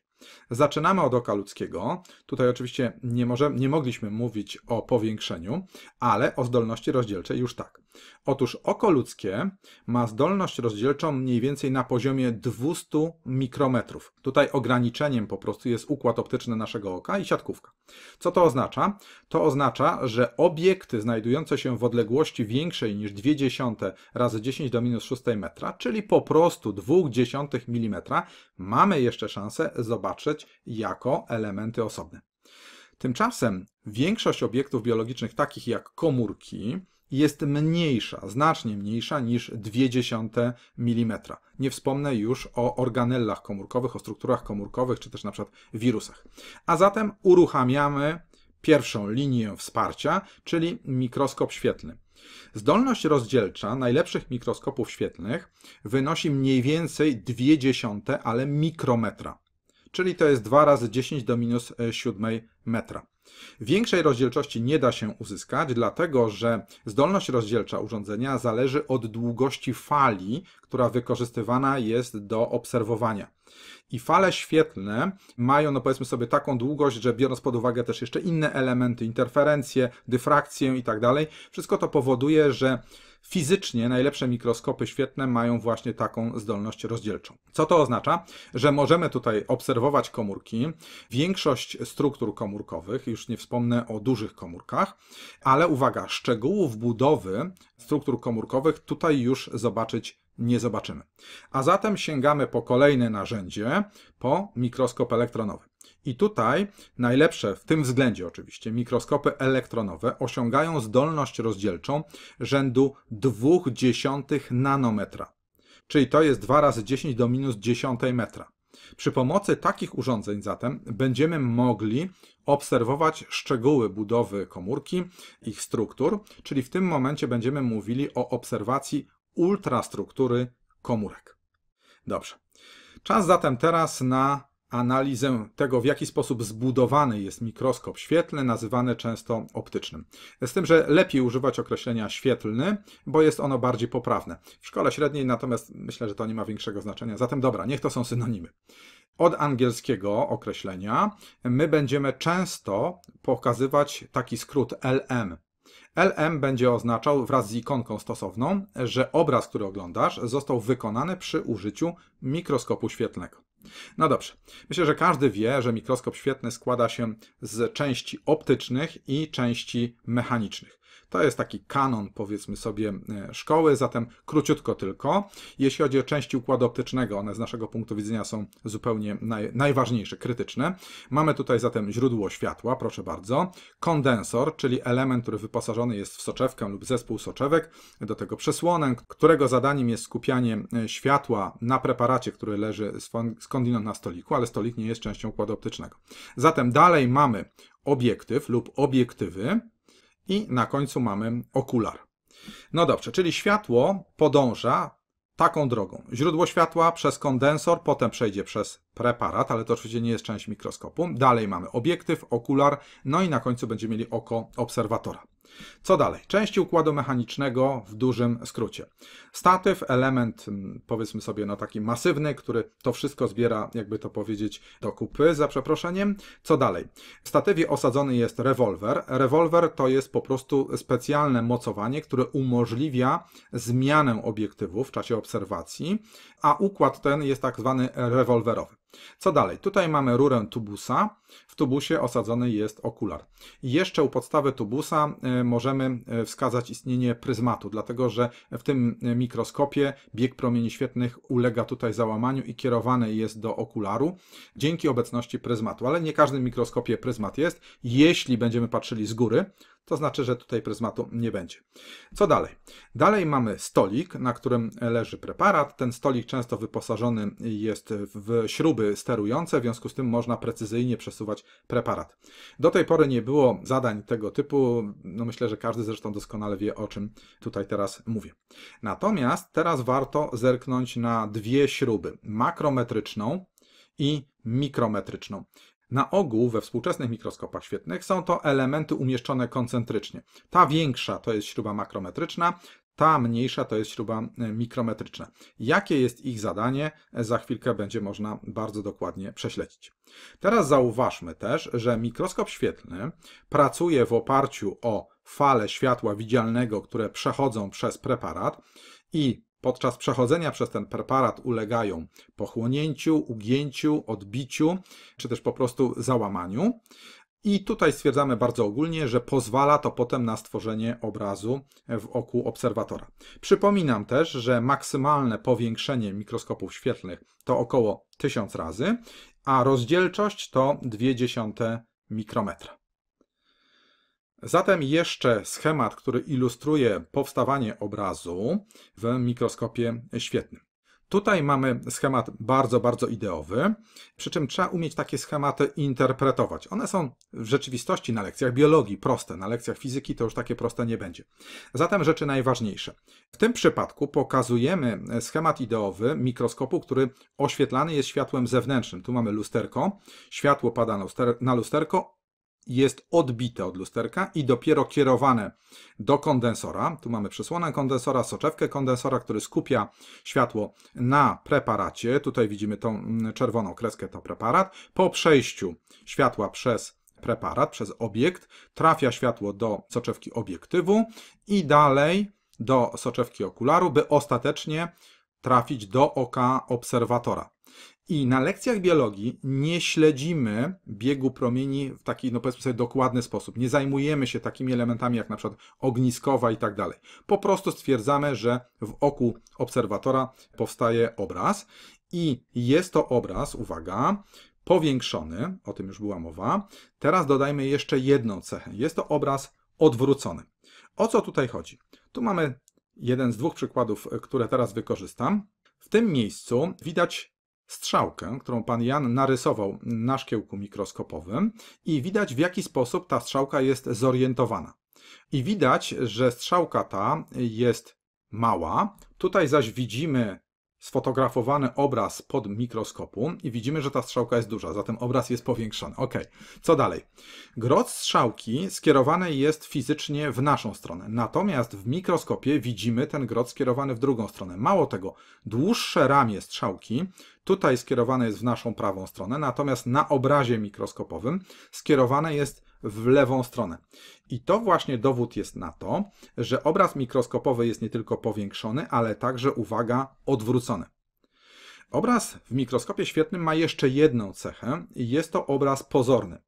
Zaczynamy od oka ludzkiego. Tutaj oczywiście nie, może, nie mogliśmy mówić o powiększeniu, ale o zdolności rozdzielczej już tak. Otóż oko ludzkie ma zdolność rozdzielczą mniej więcej na poziomie 200 mikrometrów. Tutaj ograniczeniem po prostu jest układ optyczny naszego oka i siatkówka. Co to oznacza? To oznacza, że obiekty znajdujące się w odległości większej niż 0,2 razy 10 do minus 6 metra, czyli po prostu 0,2 mm, mamy jeszcze szansę zobaczyć jako elementy osobne. Tymczasem większość obiektów biologicznych, takich jak komórki, jest mniejsza, znacznie mniejsza niż 0,2 mm. Nie wspomnę już o organellach komórkowych, o strukturach komórkowych, czy też na przykład wirusach. A zatem uruchamiamy pierwszą linię wsparcia, czyli mikroskop świetlny. Zdolność rozdzielcza najlepszych mikroskopów świetlnych wynosi mniej więcej 0,2, ale mikrometra. Czyli to jest 2 razy 10 do minus 7 metra. Większej rozdzielczości nie da się uzyskać, dlatego że zdolność rozdzielcza urządzenia zależy od długości fali, która wykorzystywana jest do obserwowania. I fale świetlne mają, no powiedzmy sobie, taką długość, że biorąc pod uwagę też jeszcze inne elementy, interferencje, dyfrakcję i tak dalej, wszystko to powoduje, że fizycznie najlepsze mikroskopy świetne mają właśnie taką zdolność rozdzielczą. Co to oznacza? Że możemy tutaj obserwować komórki, większość struktur komórkowych, już nie wspomnę o dużych komórkach, ale uwaga, szczegółów budowy struktur komórkowych tutaj już zobaczyć nie zobaczymy. A zatem sięgamy po kolejne narzędzie, po mikroskop elektronowy. I tutaj najlepsze w tym względzie oczywiście mikroskopy elektronowe osiągają zdolność rozdzielczą rzędu 0,2 nanometra. Czyli to jest 2 razy 10 do minus 10 metra. Przy pomocy takich urządzeń zatem będziemy mogli obserwować szczegóły budowy komórki, ich struktur, czyli w tym momencie będziemy mówili o obserwacji ultrastruktury komórek. Dobrze. Czas zatem teraz na analizę tego, w jaki sposób zbudowany jest mikroskop świetlny, nazywany często optycznym. Z tym, że lepiej używać określenia świetlny, bo jest ono bardziej poprawne. W szkole średniej natomiast myślę, że to nie ma większego znaczenia. Zatem dobra, niech to są synonimy. Od angielskiego określenia my będziemy często pokazywać taki skrót LM, LM będzie oznaczał wraz z ikonką stosowną, że obraz, który oglądasz, został wykonany przy użyciu mikroskopu świetlnego. No dobrze, myślę, że każdy wie, że mikroskop świetny składa się z części optycznych i części mechanicznych. To jest taki kanon, powiedzmy sobie, e, szkoły, zatem króciutko tylko. Jeśli chodzi o części układu optycznego, one z naszego punktu widzenia są zupełnie naj, najważniejsze, krytyczne. Mamy tutaj zatem źródło światła, proszę bardzo, kondensor, czyli element, który wyposażony jest w soczewkę lub zespół soczewek, do tego przesłonę którego zadaniem jest skupianie e, światła na preparacie, który leży skądinąd na stoliku, ale stolik nie jest częścią układu optycznego. Zatem dalej mamy obiektyw lub obiektywy, i na końcu mamy okular. No dobrze, czyli światło podąża taką drogą. Źródło światła przez kondensor, potem przejdzie przez preparat, ale to oczywiście nie jest część mikroskopu. Dalej mamy obiektyw, okular, no i na końcu będziemy mieli oko obserwatora. Co dalej? Części układu mechanicznego w dużym skrócie. Statyw, element mm, powiedzmy sobie no taki masywny, który to wszystko zbiera, jakby to powiedzieć, do kupy, za przeproszeniem. Co dalej? W statywie osadzony jest rewolwer. Rewolwer to jest po prostu specjalne mocowanie, które umożliwia zmianę obiektywu w czasie obserwacji, a układ ten jest tak zwany rewolwerowy. Co dalej? Tutaj mamy rurę tubusa. W tubusie osadzony jest okular. I jeszcze u podstawy tubusa e, możemy e, wskazać istnienie pryzmatu, dlatego że w tym mikroskopie bieg promieni świetnych ulega tutaj załamaniu i kierowany jest do okularu dzięki obecności pryzmatu. Ale nie każdym mikroskopie pryzmat jest. Jeśli będziemy patrzyli z góry, to znaczy, że tutaj pryzmatu nie będzie. Co dalej? Dalej mamy stolik, na którym leży preparat. Ten stolik często wyposażony jest w śruby sterujące, w związku z tym można precyzyjnie przesuwać preparat. Do tej pory nie było zadań tego typu. No myślę, że każdy zresztą doskonale wie, o czym tutaj teraz mówię. Natomiast teraz warto zerknąć na dwie śruby. Makrometryczną i mikrometryczną. Na ogół we współczesnych mikroskopach świetnych są to elementy umieszczone koncentrycznie. Ta większa to jest śruba makrometryczna, ta mniejsza to jest śruba e, mikrometryczna. Jakie jest ich zadanie, e, za chwilkę będzie można bardzo dokładnie prześledzić. Teraz zauważmy też, że mikroskop świetlny pracuje w oparciu o fale światła widzialnego, które przechodzą przez preparat i podczas przechodzenia przez ten preparat ulegają pochłonięciu, ugięciu, odbiciu, czy też po prostu załamaniu. I tutaj stwierdzamy bardzo ogólnie, że pozwala to potem na stworzenie obrazu w oku obserwatora. Przypominam też, że maksymalne powiększenie mikroskopów świetlnych to około 1000 razy, a rozdzielczość to 0,2 mikrometra. Zatem jeszcze schemat, który ilustruje powstawanie obrazu w mikroskopie świetnym. Tutaj mamy schemat bardzo, bardzo ideowy, przy czym trzeba umieć takie schematy interpretować. One są w rzeczywistości na lekcjach biologii proste, na lekcjach fizyki to już takie proste nie będzie. Zatem rzeczy najważniejsze. W tym przypadku pokazujemy schemat ideowy mikroskopu, który oświetlany jest światłem zewnętrznym. Tu mamy lusterko, światło pada na lusterko, jest odbite od lusterka i dopiero kierowane do kondensora. Tu mamy przesłonę kondensora, soczewkę kondensora, który skupia światło na preparacie. Tutaj widzimy tą mm, czerwoną kreskę, to preparat. Po przejściu światła przez preparat, przez obiekt, trafia światło do soczewki obiektywu i dalej do soczewki okularu, by ostatecznie trafić do oka obserwatora. I na lekcjach biologii nie śledzimy biegu promieni w taki, no powiedzmy sobie, dokładny sposób. Nie zajmujemy się takimi elementami jak na przykład ogniskowa i tak dalej. Po prostu stwierdzamy, że w oku obserwatora powstaje obraz i jest to obraz, uwaga, powiększony, o tym już była mowa. Teraz dodajmy jeszcze jedną cechę. Jest to obraz odwrócony. O co tutaj chodzi? Tu mamy jeden z dwóch przykładów, które teraz wykorzystam. W tym miejscu widać strzałkę, którą pan Jan narysował na szkiełku mikroskopowym i widać w jaki sposób ta strzałka jest zorientowana. I widać, że strzałka ta jest mała. Tutaj zaś widzimy sfotografowany obraz pod mikroskopu i widzimy, że ta strzałka jest duża, zatem obraz jest powiększony. Ok, co dalej? Grot strzałki skierowany jest fizycznie w naszą stronę, natomiast w mikroskopie widzimy ten grot skierowany w drugą stronę. Mało tego, dłuższe ramię strzałki Tutaj skierowane jest w naszą prawą stronę, natomiast na obrazie mikroskopowym skierowane jest w lewą stronę. I to właśnie dowód jest na to, że obraz mikroskopowy jest nie tylko powiększony, ale także, uwaga, odwrócony. Obraz w mikroskopie świetnym ma jeszcze jedną cechę i jest to obraz pozorny.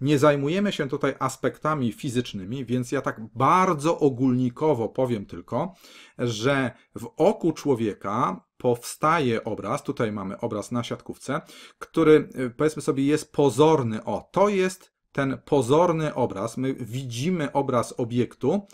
Nie zajmujemy się tutaj aspektami fizycznymi, więc ja tak bardzo ogólnikowo powiem tylko, że w oku człowieka powstaje obraz, tutaj mamy obraz na siatkówce, który y, powiedzmy sobie jest pozorny. O, to jest ten pozorny obraz. My widzimy obraz obiektu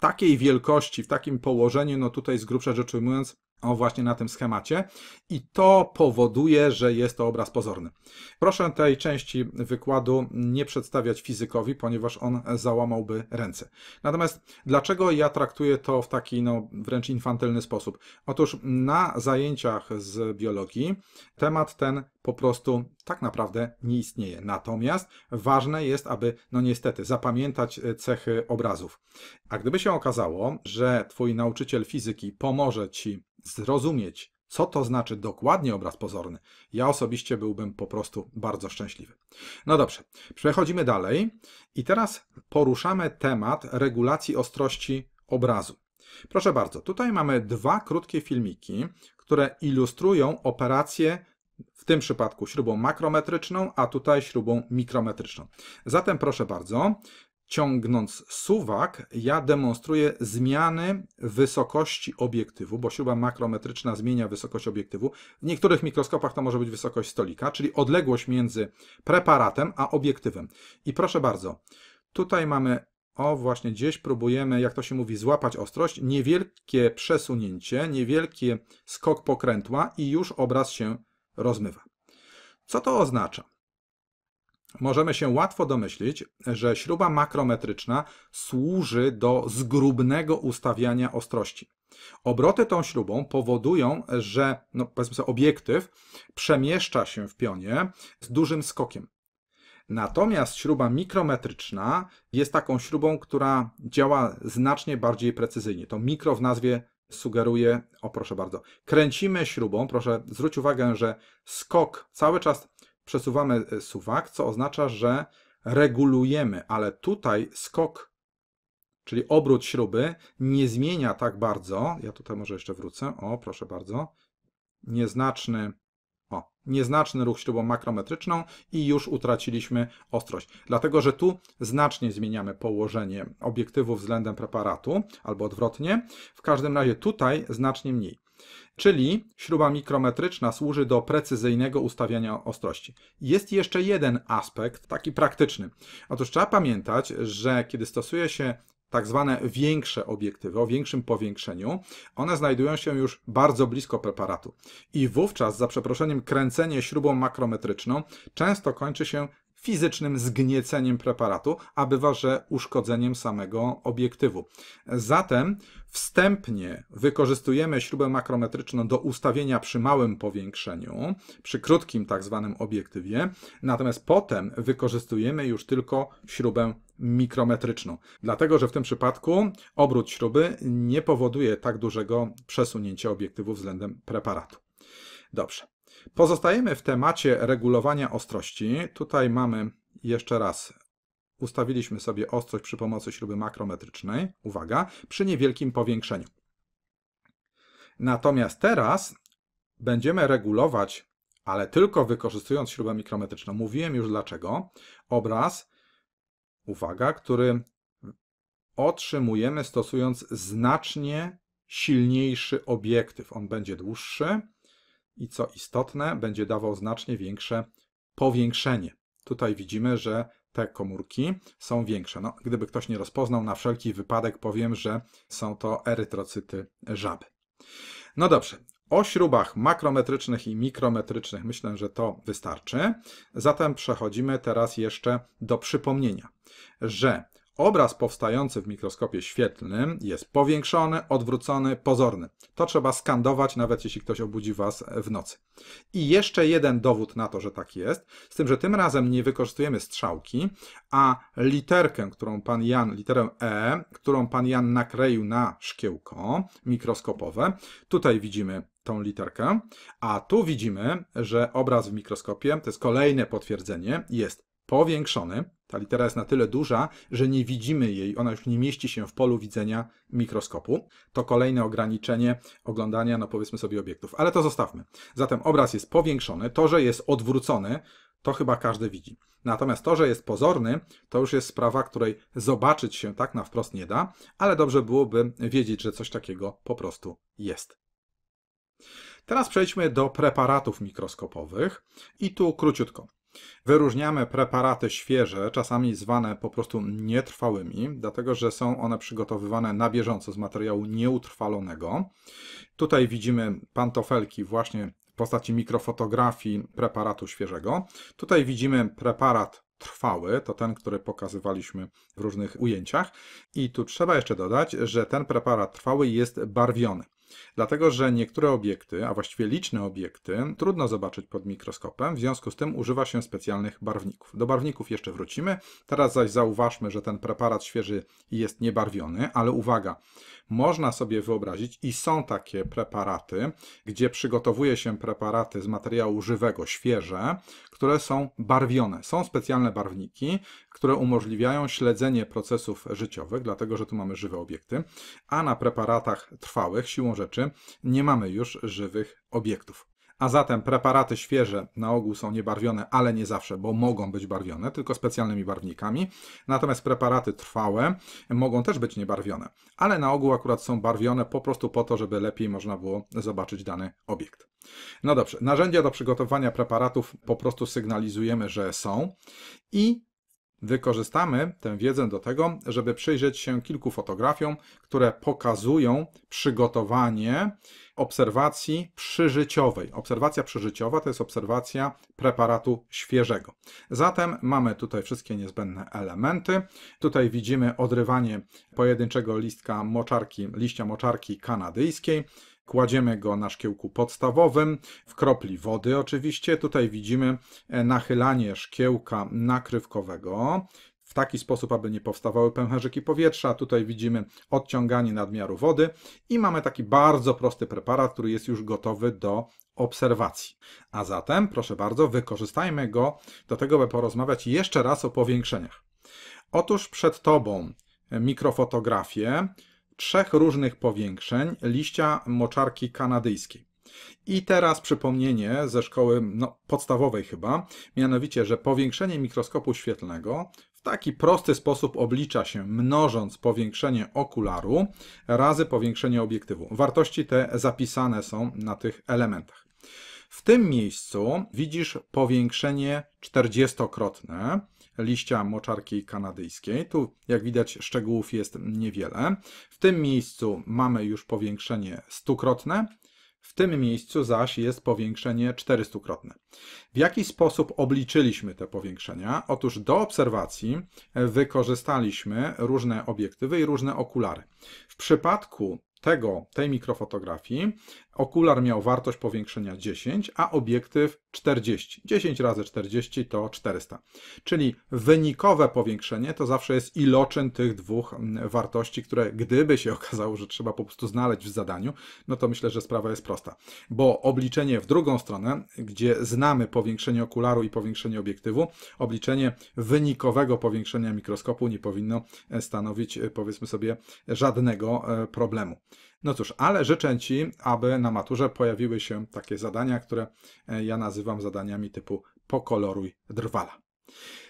takiej wielkości, w takim położeniu, no tutaj z grubsza rzecz ujmując, o właśnie na tym schemacie i to powoduje, że jest to obraz pozorny. Proszę tej części wykładu nie przedstawiać fizykowi, ponieważ on załamałby ręce. Natomiast dlaczego ja traktuję to w taki no, wręcz infantylny sposób? Otóż na zajęciach z biologii temat ten po prostu tak naprawdę nie istnieje. Natomiast ważne jest, aby no niestety zapamiętać cechy obrazów. A gdyby się okazało, że twój nauczyciel fizyki pomoże ci zrozumieć, co to znaczy dokładnie obraz pozorny, ja osobiście byłbym po prostu bardzo szczęśliwy. No dobrze, przechodzimy dalej i teraz poruszamy temat regulacji ostrości obrazu. Proszę bardzo, tutaj mamy dwa krótkie filmiki, które ilustrują operację w tym przypadku śrubą makrometryczną, a tutaj śrubą mikrometryczną. Zatem proszę bardzo, Ciągnąc suwak, ja demonstruję zmiany wysokości obiektywu, bo śruba makrometryczna zmienia wysokość obiektywu. W niektórych mikroskopach to może być wysokość stolika, czyli odległość między preparatem a obiektywem. I proszę bardzo, tutaj mamy, o właśnie gdzieś próbujemy, jak to się mówi, złapać ostrość, niewielkie przesunięcie, niewielki skok pokrętła i już obraz się rozmywa. Co to oznacza? możemy się łatwo domyślić, że śruba makrometryczna służy do zgrubnego ustawiania ostrości. Obroty tą śrubą powodują, że no powiedzmy sobie, obiektyw przemieszcza się w pionie z dużym skokiem. Natomiast śruba mikrometryczna jest taką śrubą, która działa znacznie bardziej precyzyjnie. To mikro w nazwie sugeruje, o proszę bardzo, kręcimy śrubą, proszę zwróć uwagę, że skok cały czas przesuwamy e, suwak, co oznacza, że regulujemy, ale tutaj skok, czyli obrót śruby, nie zmienia tak bardzo. Ja tutaj może jeszcze wrócę. O, proszę bardzo. Nieznaczny, o, nieznaczny ruch śrubą makrometryczną i już utraciliśmy ostrość. Dlatego, że tu znacznie zmieniamy położenie obiektywu względem preparatu, albo odwrotnie. W każdym razie tutaj znacznie mniej. Czyli śruba mikrometryczna służy do precyzyjnego ustawiania ostrości. Jest jeszcze jeden aspekt, taki praktyczny. Otóż trzeba pamiętać, że kiedy stosuje się tak zwane większe obiektywy o większym powiększeniu, one znajdują się już bardzo blisko preparatu. I wówczas, za przeproszeniem, kręcenie śrubą makrometryczną często kończy się fizycznym zgnieceniem preparatu, a bywa, że uszkodzeniem samego obiektywu. Zatem wstępnie wykorzystujemy śrubę makrometryczną do ustawienia przy małym powiększeniu, przy krótkim tak zwanym obiektywie, natomiast potem wykorzystujemy już tylko śrubę mikrometryczną, dlatego że w tym przypadku obrót śruby nie powoduje tak dużego przesunięcia obiektywu względem preparatu. Dobrze. Pozostajemy w temacie regulowania ostrości. Tutaj mamy jeszcze raz ustawiliśmy sobie ostrość przy pomocy śruby makrometrycznej, uwaga, przy niewielkim powiększeniu. Natomiast teraz będziemy regulować, ale tylko wykorzystując śrubę mikrometryczną, mówiłem już dlaczego, obraz, uwaga, który otrzymujemy stosując znacznie silniejszy obiektyw. On będzie dłuższy, i co istotne, będzie dawał znacznie większe powiększenie. Tutaj widzimy, że te komórki są większe. No, gdyby ktoś nie rozpoznał, na wszelki wypadek powiem, że są to erytrocyty żaby. No dobrze, o śrubach makrometrycznych i mikrometrycznych myślę, że to wystarczy. Zatem przechodzimy teraz jeszcze do przypomnienia, że Obraz powstający w mikroskopie świetlnym jest powiększony, odwrócony, pozorny. To trzeba skandować, nawet jeśli ktoś obudzi Was w nocy. I jeszcze jeden dowód na to, że tak jest, z tym, że tym razem nie wykorzystujemy strzałki, a literkę, którą Pan Jan, literę E, którą Pan Jan nakleił na szkiełko mikroskopowe, tutaj widzimy tą literkę, a tu widzimy, że obraz w mikroskopie, to jest kolejne potwierdzenie, jest powiększony. Ta litera jest na tyle duża, że nie widzimy jej, ona już nie mieści się w polu widzenia mikroskopu. To kolejne ograniczenie oglądania, no powiedzmy sobie, obiektów, ale to zostawmy. Zatem obraz jest powiększony, to, że jest odwrócony, to chyba każdy widzi. Natomiast to, że jest pozorny, to już jest sprawa, której zobaczyć się tak na wprost nie da, ale dobrze byłoby wiedzieć, że coś takiego po prostu jest. Teraz przejdźmy do preparatów mikroskopowych i tu króciutko. Wyróżniamy preparaty świeże, czasami zwane po prostu nietrwałymi, dlatego że są one przygotowywane na bieżąco z materiału nieutrwalonego. Tutaj widzimy pantofelki właśnie w postaci mikrofotografii preparatu świeżego. Tutaj widzimy preparat trwały, to ten, który pokazywaliśmy w różnych ujęciach. I tu trzeba jeszcze dodać, że ten preparat trwały jest barwiony. Dlatego, że niektóre obiekty, a właściwie liczne obiekty, trudno zobaczyć pod mikroskopem, w związku z tym używa się specjalnych barwników. Do barwników jeszcze wrócimy, teraz zaś zauważmy, że ten preparat świeży jest niebarwiony, ale uwaga, można sobie wyobrazić i są takie preparaty, gdzie przygotowuje się preparaty z materiału żywego, świeże, które są barwione. Są specjalne barwniki, które umożliwiają śledzenie procesów życiowych, dlatego że tu mamy żywe obiekty, a na preparatach trwałych siłą rzeczy nie mamy już żywych obiektów. A zatem preparaty świeże na ogół są niebarwione, ale nie zawsze, bo mogą być barwione, tylko specjalnymi barwnikami. Natomiast preparaty trwałe mogą też być niebarwione, ale na ogół akurat są barwione po prostu po to, żeby lepiej można było zobaczyć dany obiekt. No dobrze, narzędzia do przygotowania preparatów po prostu sygnalizujemy, że są i Wykorzystamy tę wiedzę do tego, żeby przyjrzeć się kilku fotografiom, które pokazują przygotowanie obserwacji przyżyciowej. Obserwacja przyżyciowa to jest obserwacja preparatu świeżego. Zatem mamy tutaj wszystkie niezbędne elementy. Tutaj widzimy odrywanie pojedynczego listka moczarki, liścia moczarki kanadyjskiej. Kładziemy go na szkiełku podstawowym, w kropli wody oczywiście. Tutaj widzimy e, nachylanie szkiełka nakrywkowego w taki sposób, aby nie powstawały pęcherzyki powietrza. Tutaj widzimy odciąganie nadmiaru wody i mamy taki bardzo prosty preparat, który jest już gotowy do obserwacji. A zatem, proszę bardzo, wykorzystajmy go do tego, by porozmawiać jeszcze raz o powiększeniach. Otóż przed Tobą e, mikrofotografię, trzech różnych powiększeń liścia moczarki kanadyjskiej. I teraz przypomnienie ze szkoły no, podstawowej chyba, mianowicie, że powiększenie mikroskopu świetlnego w taki prosty sposób oblicza się mnożąc powiększenie okularu razy powiększenie obiektywu. Wartości te zapisane są na tych elementach. W tym miejscu widzisz powiększenie 40-krotne, liścia moczarki kanadyjskiej. Tu, jak widać, szczegółów jest niewiele. W tym miejscu mamy już powiększenie stukrotne, w tym miejscu zaś jest powiększenie 400-krotne. W jaki sposób obliczyliśmy te powiększenia? Otóż do obserwacji wykorzystaliśmy różne obiektywy i różne okulary. W przypadku tego, tej mikrofotografii Okular miał wartość powiększenia 10, a obiektyw 40. 10 razy 40 to 400. Czyli wynikowe powiększenie to zawsze jest iloczyn tych dwóch wartości, które gdyby się [laughs] okazało, że trzeba po prostu znaleźć w zadaniu, no to myślę, że sprawa jest prosta. Bo obliczenie w drugą stronę, gdzie znamy powiększenie okularu i powiększenie obiektywu, obliczenie wynikowego powiększenia mikroskopu nie powinno e, stanowić, e, powiedzmy sobie, żadnego e, problemu. No cóż, ale życzę Ci, aby na maturze pojawiły się takie zadania, które e, ja nazywam zadaniami typu pokoloruj drwala.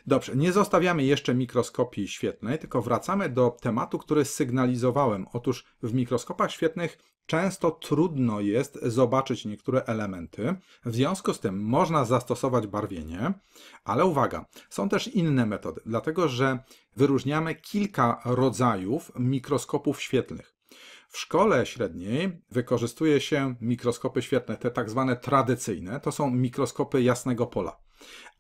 Dobrze, nie zostawiamy jeszcze mikroskopii świetnej, tylko wracamy do tematu, który sygnalizowałem. Otóż w mikroskopach świetnych często trudno jest zobaczyć niektóre elementy, w związku z tym można zastosować barwienie, ale uwaga, są też inne metody, dlatego że wyróżniamy kilka rodzajów mikroskopów świetlnych. W szkole średniej wykorzystuje się mikroskopy świetne, te tak zwane tradycyjne, to są mikroskopy jasnego pola.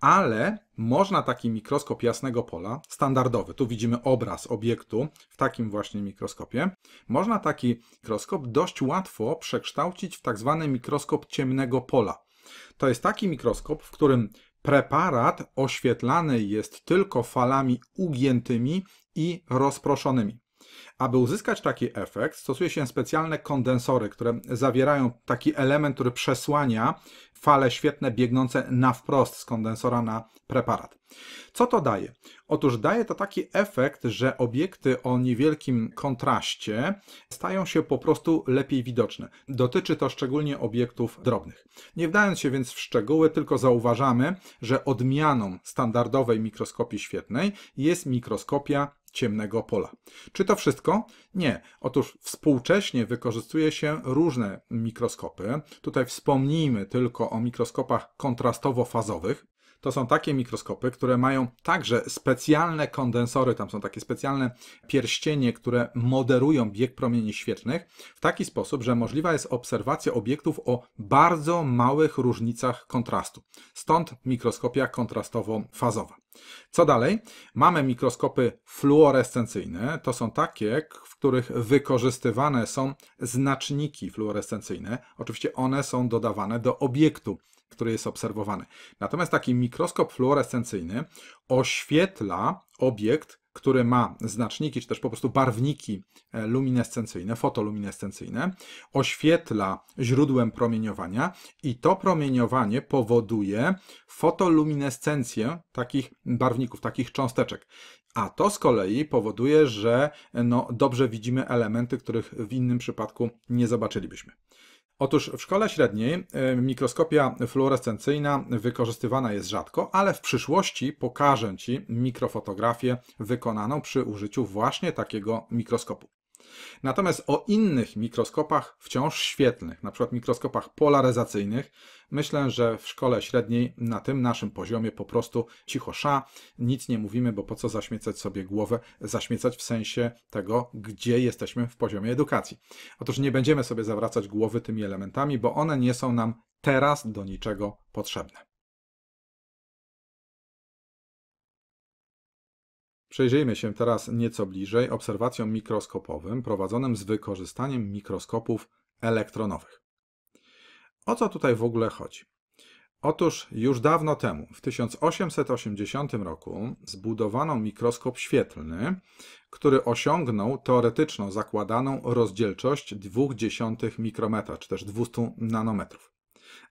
Ale można taki mikroskop jasnego pola, standardowy, tu widzimy obraz obiektu w takim właśnie mikroskopie, można taki mikroskop dość łatwo przekształcić w tak zwany mikroskop ciemnego pola. To jest taki mikroskop, w którym preparat oświetlany jest tylko falami ugiętymi i rozproszonymi. Aby uzyskać taki efekt, stosuje się specjalne kondensory, które zawierają taki element, który przesłania fale świetne biegnące na wprost z kondensora na preparat. Co to daje? Otóż daje to taki efekt, że obiekty o niewielkim kontraście stają się po prostu lepiej widoczne. Dotyczy to szczególnie obiektów drobnych. Nie wdając się więc w szczegóły, tylko zauważamy, że odmianą standardowej mikroskopii świetnej jest mikroskopia ciemnego pola. Czy to wszystko? Nie. Otóż współcześnie wykorzystuje się różne mikroskopy. Tutaj wspomnijmy tylko o mikroskopach kontrastowo-fazowych, to są takie mikroskopy, które mają także specjalne kondensory, tam są takie specjalne pierścienie, które moderują bieg promieni świetlnych w taki sposób, że możliwa jest obserwacja obiektów o bardzo małych różnicach kontrastu. Stąd mikroskopia kontrastowo-fazowa. Co dalej? Mamy mikroskopy fluorescencyjne. To są takie, w których wykorzystywane są znaczniki fluorescencyjne. Oczywiście one są dodawane do obiektu który jest obserwowany. Natomiast taki mikroskop fluorescencyjny oświetla obiekt, który ma znaczniki, czy też po prostu barwniki e, luminescencyjne, fotoluminescencyjne, oświetla źródłem promieniowania i to promieniowanie powoduje fotoluminescencję takich barwników, takich cząsteczek. A to z kolei powoduje, że no, dobrze widzimy elementy, których w innym przypadku nie zobaczylibyśmy. Otóż w szkole średniej e, mikroskopia fluorescencyjna wykorzystywana jest rzadko, ale w przyszłości pokażę Ci mikrofotografię wykonaną przy użyciu właśnie takiego mikroskopu. Natomiast o innych mikroskopach wciąż świetlnych, na przykład mikroskopach polaryzacyjnych, myślę, że w szkole średniej na tym naszym poziomie po prostu cicho sza, nic nie mówimy, bo po co zaśmiecać sobie głowę, zaśmiecać w sensie tego, gdzie jesteśmy w poziomie edukacji. Otóż nie będziemy sobie zawracać głowy tymi elementami, bo one nie są nam teraz do niczego potrzebne. Przejrzyjmy się teraz nieco bliżej obserwacjom mikroskopowym prowadzonym z wykorzystaniem mikroskopów elektronowych. O co tutaj w ogóle chodzi? Otóż już dawno temu, w 1880 roku, zbudowano mikroskop świetlny, który osiągnął teoretyczną zakładaną rozdzielczość 0,2 mikrometra, czy też 200 nanometrów.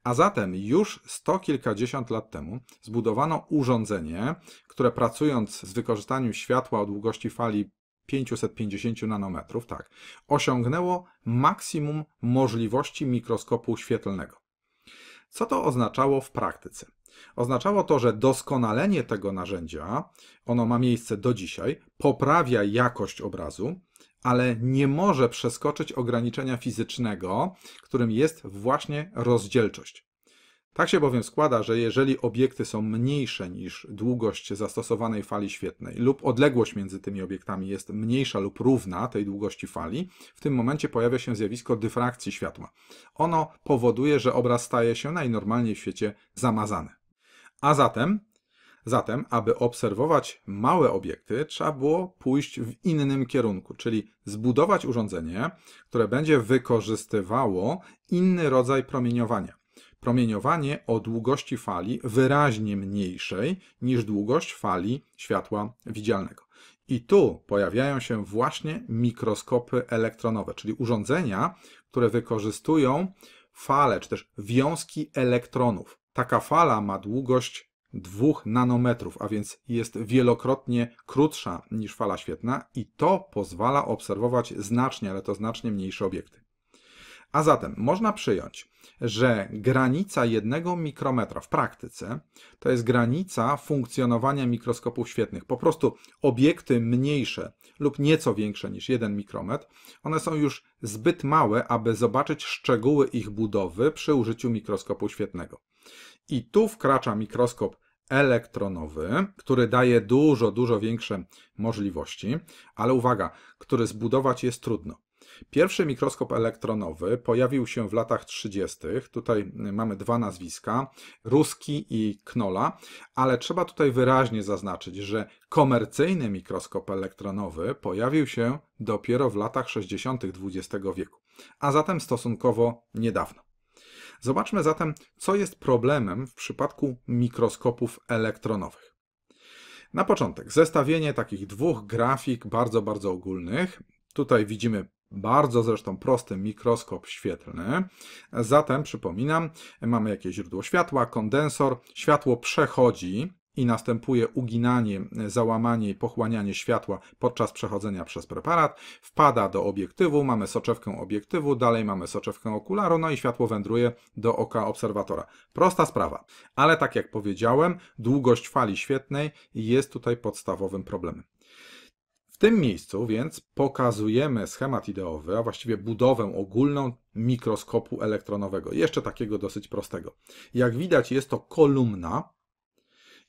A zatem już sto kilkadziesiąt lat temu zbudowano urządzenie, które pracując z wykorzystaniem światła o długości fali 550 nanometrów, tak, osiągnęło maksimum możliwości mikroskopu świetlnego. Co to oznaczało w praktyce? Oznaczało to, że doskonalenie tego narzędzia, ono ma miejsce do dzisiaj, poprawia jakość obrazu, ale nie może przeskoczyć ograniczenia fizycznego, którym jest właśnie rozdzielczość. Tak się bowiem składa, że jeżeli obiekty są mniejsze niż długość zastosowanej fali świetnej lub odległość między tymi obiektami jest mniejsza lub równa tej długości fali, w tym momencie pojawia się zjawisko dyfrakcji światła. Ono powoduje, że obraz staje się najnormalniej w świecie zamazany. A zatem Zatem, aby obserwować małe obiekty, trzeba było pójść w innym kierunku, czyli zbudować urządzenie, które będzie wykorzystywało inny rodzaj promieniowania. Promieniowanie o długości fali wyraźnie mniejszej niż długość fali światła widzialnego. I tu pojawiają się właśnie mikroskopy elektronowe, czyli urządzenia, które wykorzystują fale czy też wiązki elektronów. Taka fala ma długość 2 nanometrów, a więc jest wielokrotnie krótsza niż fala świetna i to pozwala obserwować znacznie, ale to znacznie mniejsze obiekty. A zatem można przyjąć, że granica jednego mikrometra w praktyce to jest granica funkcjonowania mikroskopów świetnych. Po prostu obiekty mniejsze lub nieco większe niż jeden mikrometr, one są już zbyt małe, aby zobaczyć szczegóły ich budowy przy użyciu mikroskopu świetnego. I tu wkracza mikroskop elektronowy, który daje dużo, dużo większe możliwości, ale uwaga, który zbudować jest trudno. Pierwszy mikroskop elektronowy pojawił się w latach 30. Tutaj y, mamy dwa nazwiska, Ruski i Knola, ale trzeba tutaj wyraźnie zaznaczyć, że komercyjny mikroskop elektronowy pojawił się dopiero w latach 60. XX wieku, a zatem stosunkowo niedawno. Zobaczmy zatem, co jest problemem w przypadku mikroskopów elektronowych. Na początek zestawienie takich dwóch grafik bardzo, bardzo ogólnych. Tutaj widzimy bardzo zresztą prosty mikroskop świetlny. Zatem przypominam, mamy jakieś źródło światła, kondensor, światło przechodzi i następuje uginanie, załamanie i pochłanianie światła podczas przechodzenia przez preparat, wpada do obiektywu, mamy soczewkę obiektywu, dalej mamy soczewkę okularu, no i światło wędruje do oka obserwatora. Prosta sprawa, ale tak jak powiedziałem, długość fali świetnej jest tutaj podstawowym problemem. W tym miejscu więc pokazujemy schemat ideowy, a właściwie budowę ogólną mikroskopu elektronowego, jeszcze takiego dosyć prostego. Jak widać, jest to kolumna,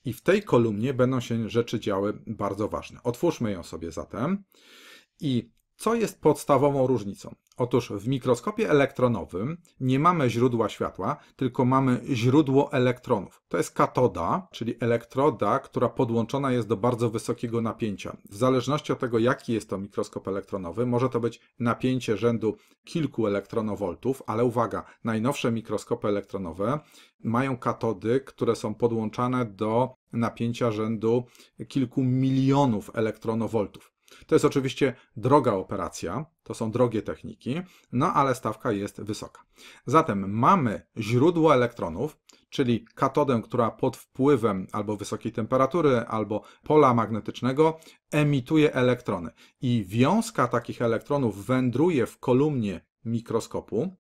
i w tej kolumnie będą się rzeczy działy bardzo ważne. Otwórzmy ją sobie zatem. I co jest podstawową różnicą? Otóż w mikroskopie elektronowym nie mamy źródła światła, tylko mamy źródło elektronów. To jest katoda, czyli elektroda, która podłączona jest do bardzo wysokiego napięcia. W zależności od tego, jaki jest to mikroskop elektronowy, może to być napięcie rzędu kilku elektronowoltów, ale uwaga, najnowsze mikroskopy elektronowe mają katody, które są podłączane do napięcia rzędu kilku milionów elektronowoltów. To jest oczywiście droga operacja, to są drogie techniki, no ale stawka jest wysoka. Zatem mamy źródło elektronów, czyli katodę, która pod wpływem albo wysokiej temperatury, albo pola magnetycznego emituje elektrony. I wiązka takich elektronów wędruje w kolumnie mikroskopu.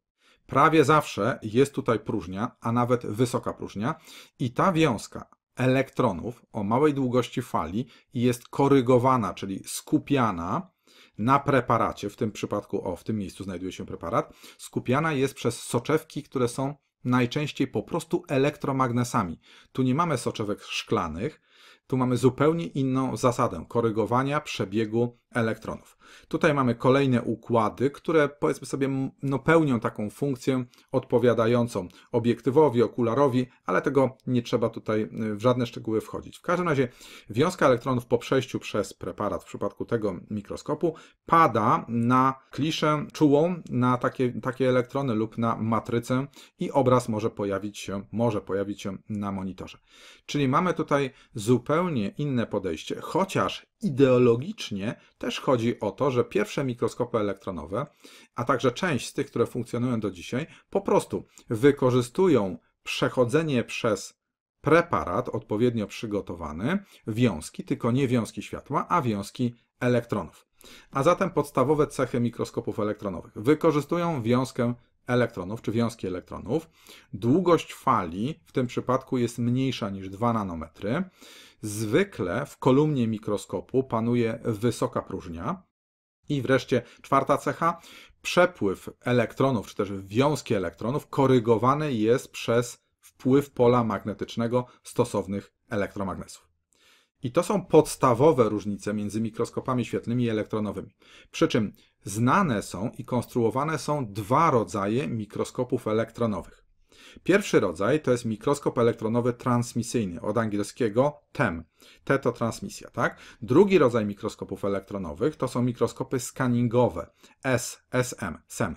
Prawie zawsze jest tutaj próżnia, a nawet wysoka próżnia, i ta wiązka elektronów o małej długości fali i jest korygowana, czyli skupiana na preparacie, w tym przypadku, o, w tym miejscu znajduje się preparat, skupiana jest przez soczewki, które są najczęściej po prostu elektromagnesami. Tu nie mamy soczewek szklanych, tu mamy zupełnie inną zasadę korygowania przebiegu elektronów. Tutaj mamy kolejne układy, które powiedzmy sobie no, pełnią taką funkcję odpowiadającą obiektywowi, okularowi, ale tego nie trzeba tutaj y, w żadne szczegóły wchodzić. W każdym razie wiązka elektronów po przejściu przez preparat w przypadku tego mikroskopu pada na kliszę czułą, na takie, takie elektrony lub na matrycę i obraz może pojawić się, może pojawić się na monitorze. Czyli mamy tutaj zupełnie inne podejście, chociaż Ideologicznie też chodzi o to, że pierwsze mikroskopy elektronowe, a także część z tych, które funkcjonują do dzisiaj, po prostu wykorzystują przechodzenie przez preparat odpowiednio przygotowany wiązki, tylko nie wiązki światła, a wiązki elektronów. A zatem podstawowe cechy mikroskopów elektronowych wykorzystują wiązkę elektronów czy wiązki elektronów. Długość fali w tym przypadku jest mniejsza niż 2 nanometry. Zwykle w kolumnie mikroskopu panuje wysoka próżnia. I wreszcie czwarta cecha, przepływ elektronów, czy też wiązki elektronów korygowany jest przez wpływ pola magnetycznego stosownych elektromagnesów. I to są podstawowe różnice między mikroskopami świetlnymi i elektronowymi. Przy czym znane są i konstruowane są dwa rodzaje mikroskopów elektronowych. Pierwszy rodzaj to jest mikroskop elektronowy transmisyjny, od angielskiego TEM, T to transmisja, tak? Drugi rodzaj mikroskopów elektronowych to są mikroskopy scanningowe, S, SM, SEM.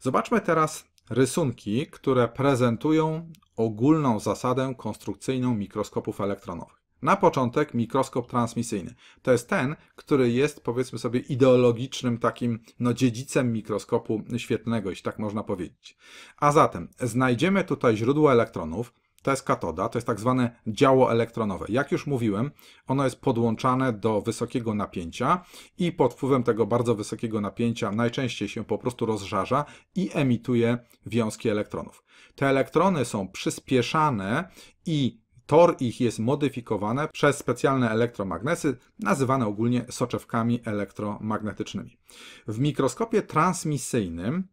Zobaczmy teraz rysunki, które prezentują ogólną zasadę konstrukcyjną mikroskopów elektronowych. Na początek mikroskop transmisyjny. To jest ten, który jest powiedzmy sobie ideologicznym takim no, dziedzicem mikroskopu świetlnego, jeśli tak można powiedzieć. A zatem znajdziemy tutaj źródło elektronów, to jest katoda, to jest tak zwane działo elektronowe. Jak już mówiłem, ono jest podłączane do wysokiego napięcia i pod wpływem tego bardzo wysokiego napięcia najczęściej się po prostu rozżarza i emituje wiązki elektronów. Te elektrony są przyspieszane i Tor ich jest modyfikowane przez specjalne elektromagnesy, nazywane ogólnie soczewkami elektromagnetycznymi. W mikroskopie transmisyjnym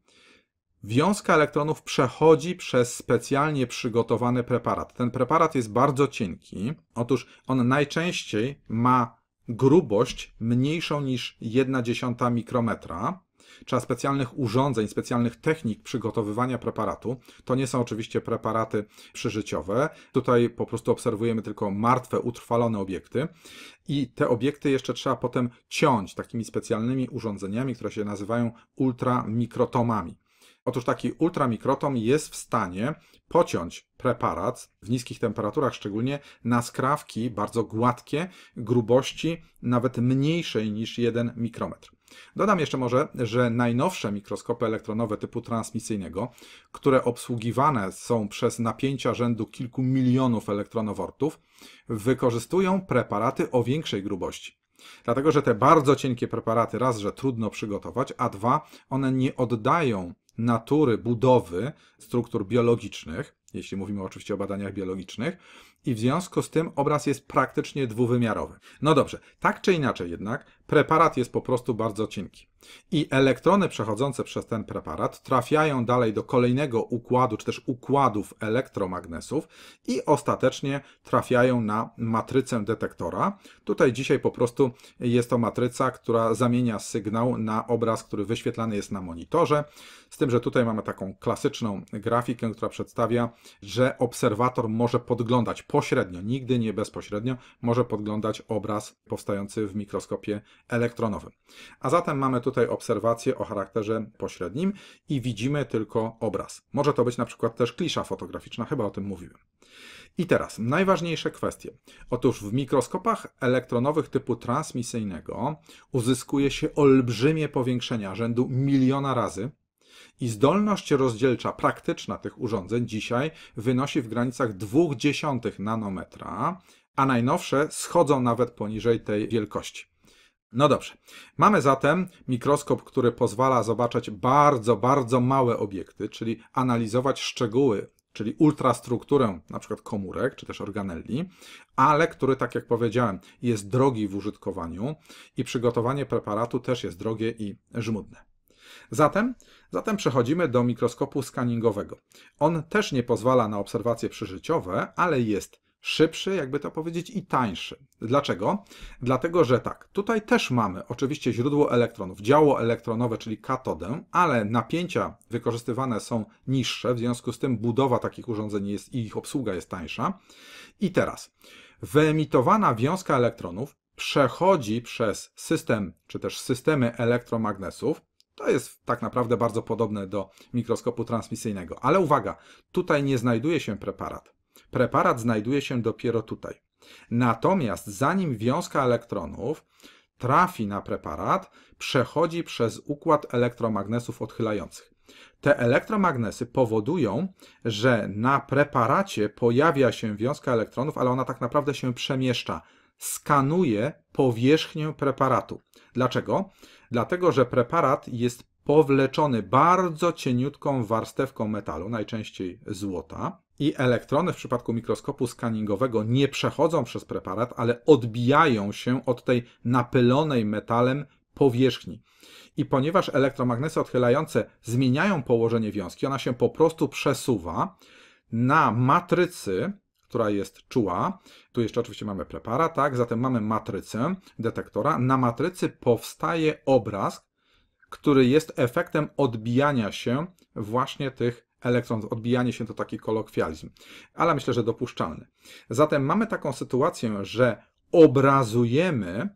wiązka elektronów przechodzi przez specjalnie przygotowany preparat. Ten preparat jest bardzo cienki. Otóż on najczęściej ma grubość mniejszą niż 1,1 mikrometra trzeba specjalnych urządzeń, specjalnych technik przygotowywania preparatu. To nie są oczywiście preparaty przyżyciowe. Tutaj po prostu obserwujemy tylko martwe, utrwalone obiekty i te obiekty jeszcze trzeba potem ciąć takimi specjalnymi urządzeniami, które się nazywają ultramikrotomami. Otóż taki ultramikrotom jest w stanie pociąć preparat w niskich temperaturach, szczególnie na skrawki bardzo gładkie, grubości nawet mniejszej niż 1 mikrometr. Dodam jeszcze może, że najnowsze mikroskopy elektronowe typu transmisyjnego, które obsługiwane są przez napięcia rzędu kilku milionów elektronowortów, wykorzystują preparaty o większej grubości. Dlatego, że te bardzo cienkie preparaty raz, że trudno przygotować, a dwa, one nie oddają natury budowy struktur biologicznych, jeśli mówimy oczywiście o badaniach biologicznych, i w związku z tym obraz jest praktycznie dwuwymiarowy. No dobrze, tak czy inaczej jednak, Preparat jest po prostu bardzo cienki. I elektrony przechodzące przez ten preparat trafiają dalej do kolejnego układu, czy też układów elektromagnesów i ostatecznie trafiają na matrycę detektora. Tutaj dzisiaj po prostu jest to matryca, która zamienia sygnał na obraz, który wyświetlany jest na monitorze. Z tym, że tutaj mamy taką klasyczną grafikę, która przedstawia, że obserwator może podglądać pośrednio, nigdy nie bezpośrednio, może podglądać obraz powstający w mikroskopie elektronowym. A zatem mamy tutaj obserwację o charakterze pośrednim i widzimy tylko obraz. Może to być na przykład też klisza fotograficzna, chyba o tym mówiłem. I teraz najważniejsze kwestie. Otóż w mikroskopach elektronowych typu transmisyjnego uzyskuje się olbrzymie powiększenia rzędu miliona razy i zdolność rozdzielcza praktyczna tych urządzeń dzisiaj wynosi w granicach 0,2 nanometra, a najnowsze schodzą nawet poniżej tej wielkości. No dobrze. Mamy zatem mikroskop, który pozwala zobaczyć bardzo, bardzo małe obiekty, czyli analizować szczegóły, czyli ultrastrukturę np. komórek czy też organelli, ale który, tak jak powiedziałem, jest drogi w użytkowaniu i przygotowanie preparatu też jest drogie i żmudne. Zatem, zatem przechodzimy do mikroskopu skaningowego. On też nie pozwala na obserwacje przyżyciowe, ale jest szybszy, jakby to powiedzieć, i tańszy. Dlaczego? Dlatego, że tak, tutaj też mamy oczywiście źródło elektronów, działo elektronowe, czyli katodę, ale napięcia wykorzystywane są niższe, w związku z tym budowa takich urządzeń jest i ich obsługa jest tańsza. I teraz, wyemitowana wiązka elektronów przechodzi przez system, czy też systemy elektromagnesów, to jest tak naprawdę bardzo podobne do mikroskopu transmisyjnego. Ale uwaga, tutaj nie znajduje się preparat. Preparat znajduje się dopiero tutaj. Natomiast zanim wiązka elektronów trafi na preparat, przechodzi przez układ elektromagnesów odchylających. Te elektromagnesy powodują, że na preparacie pojawia się wiązka elektronów, ale ona tak naprawdę się przemieszcza, skanuje powierzchnię preparatu. Dlaczego? Dlatego, że preparat jest powleczony bardzo cieniutką warstewką metalu, najczęściej złota, i elektrony w przypadku mikroskopu skaningowego nie przechodzą przez preparat, ale odbijają się od tej napylonej metalem powierzchni. I ponieważ elektromagnesy odchylające zmieniają położenie wiązki, ona się po prostu przesuwa na matrycy, która jest czuła. Tu jeszcze oczywiście mamy preparat, tak? Zatem mamy matrycę detektora. Na matrycy powstaje obraz, który jest efektem odbijania się właśnie tych elektron, odbijanie się to taki kolokwializm, ale myślę, że dopuszczalny. Zatem mamy taką sytuację, że obrazujemy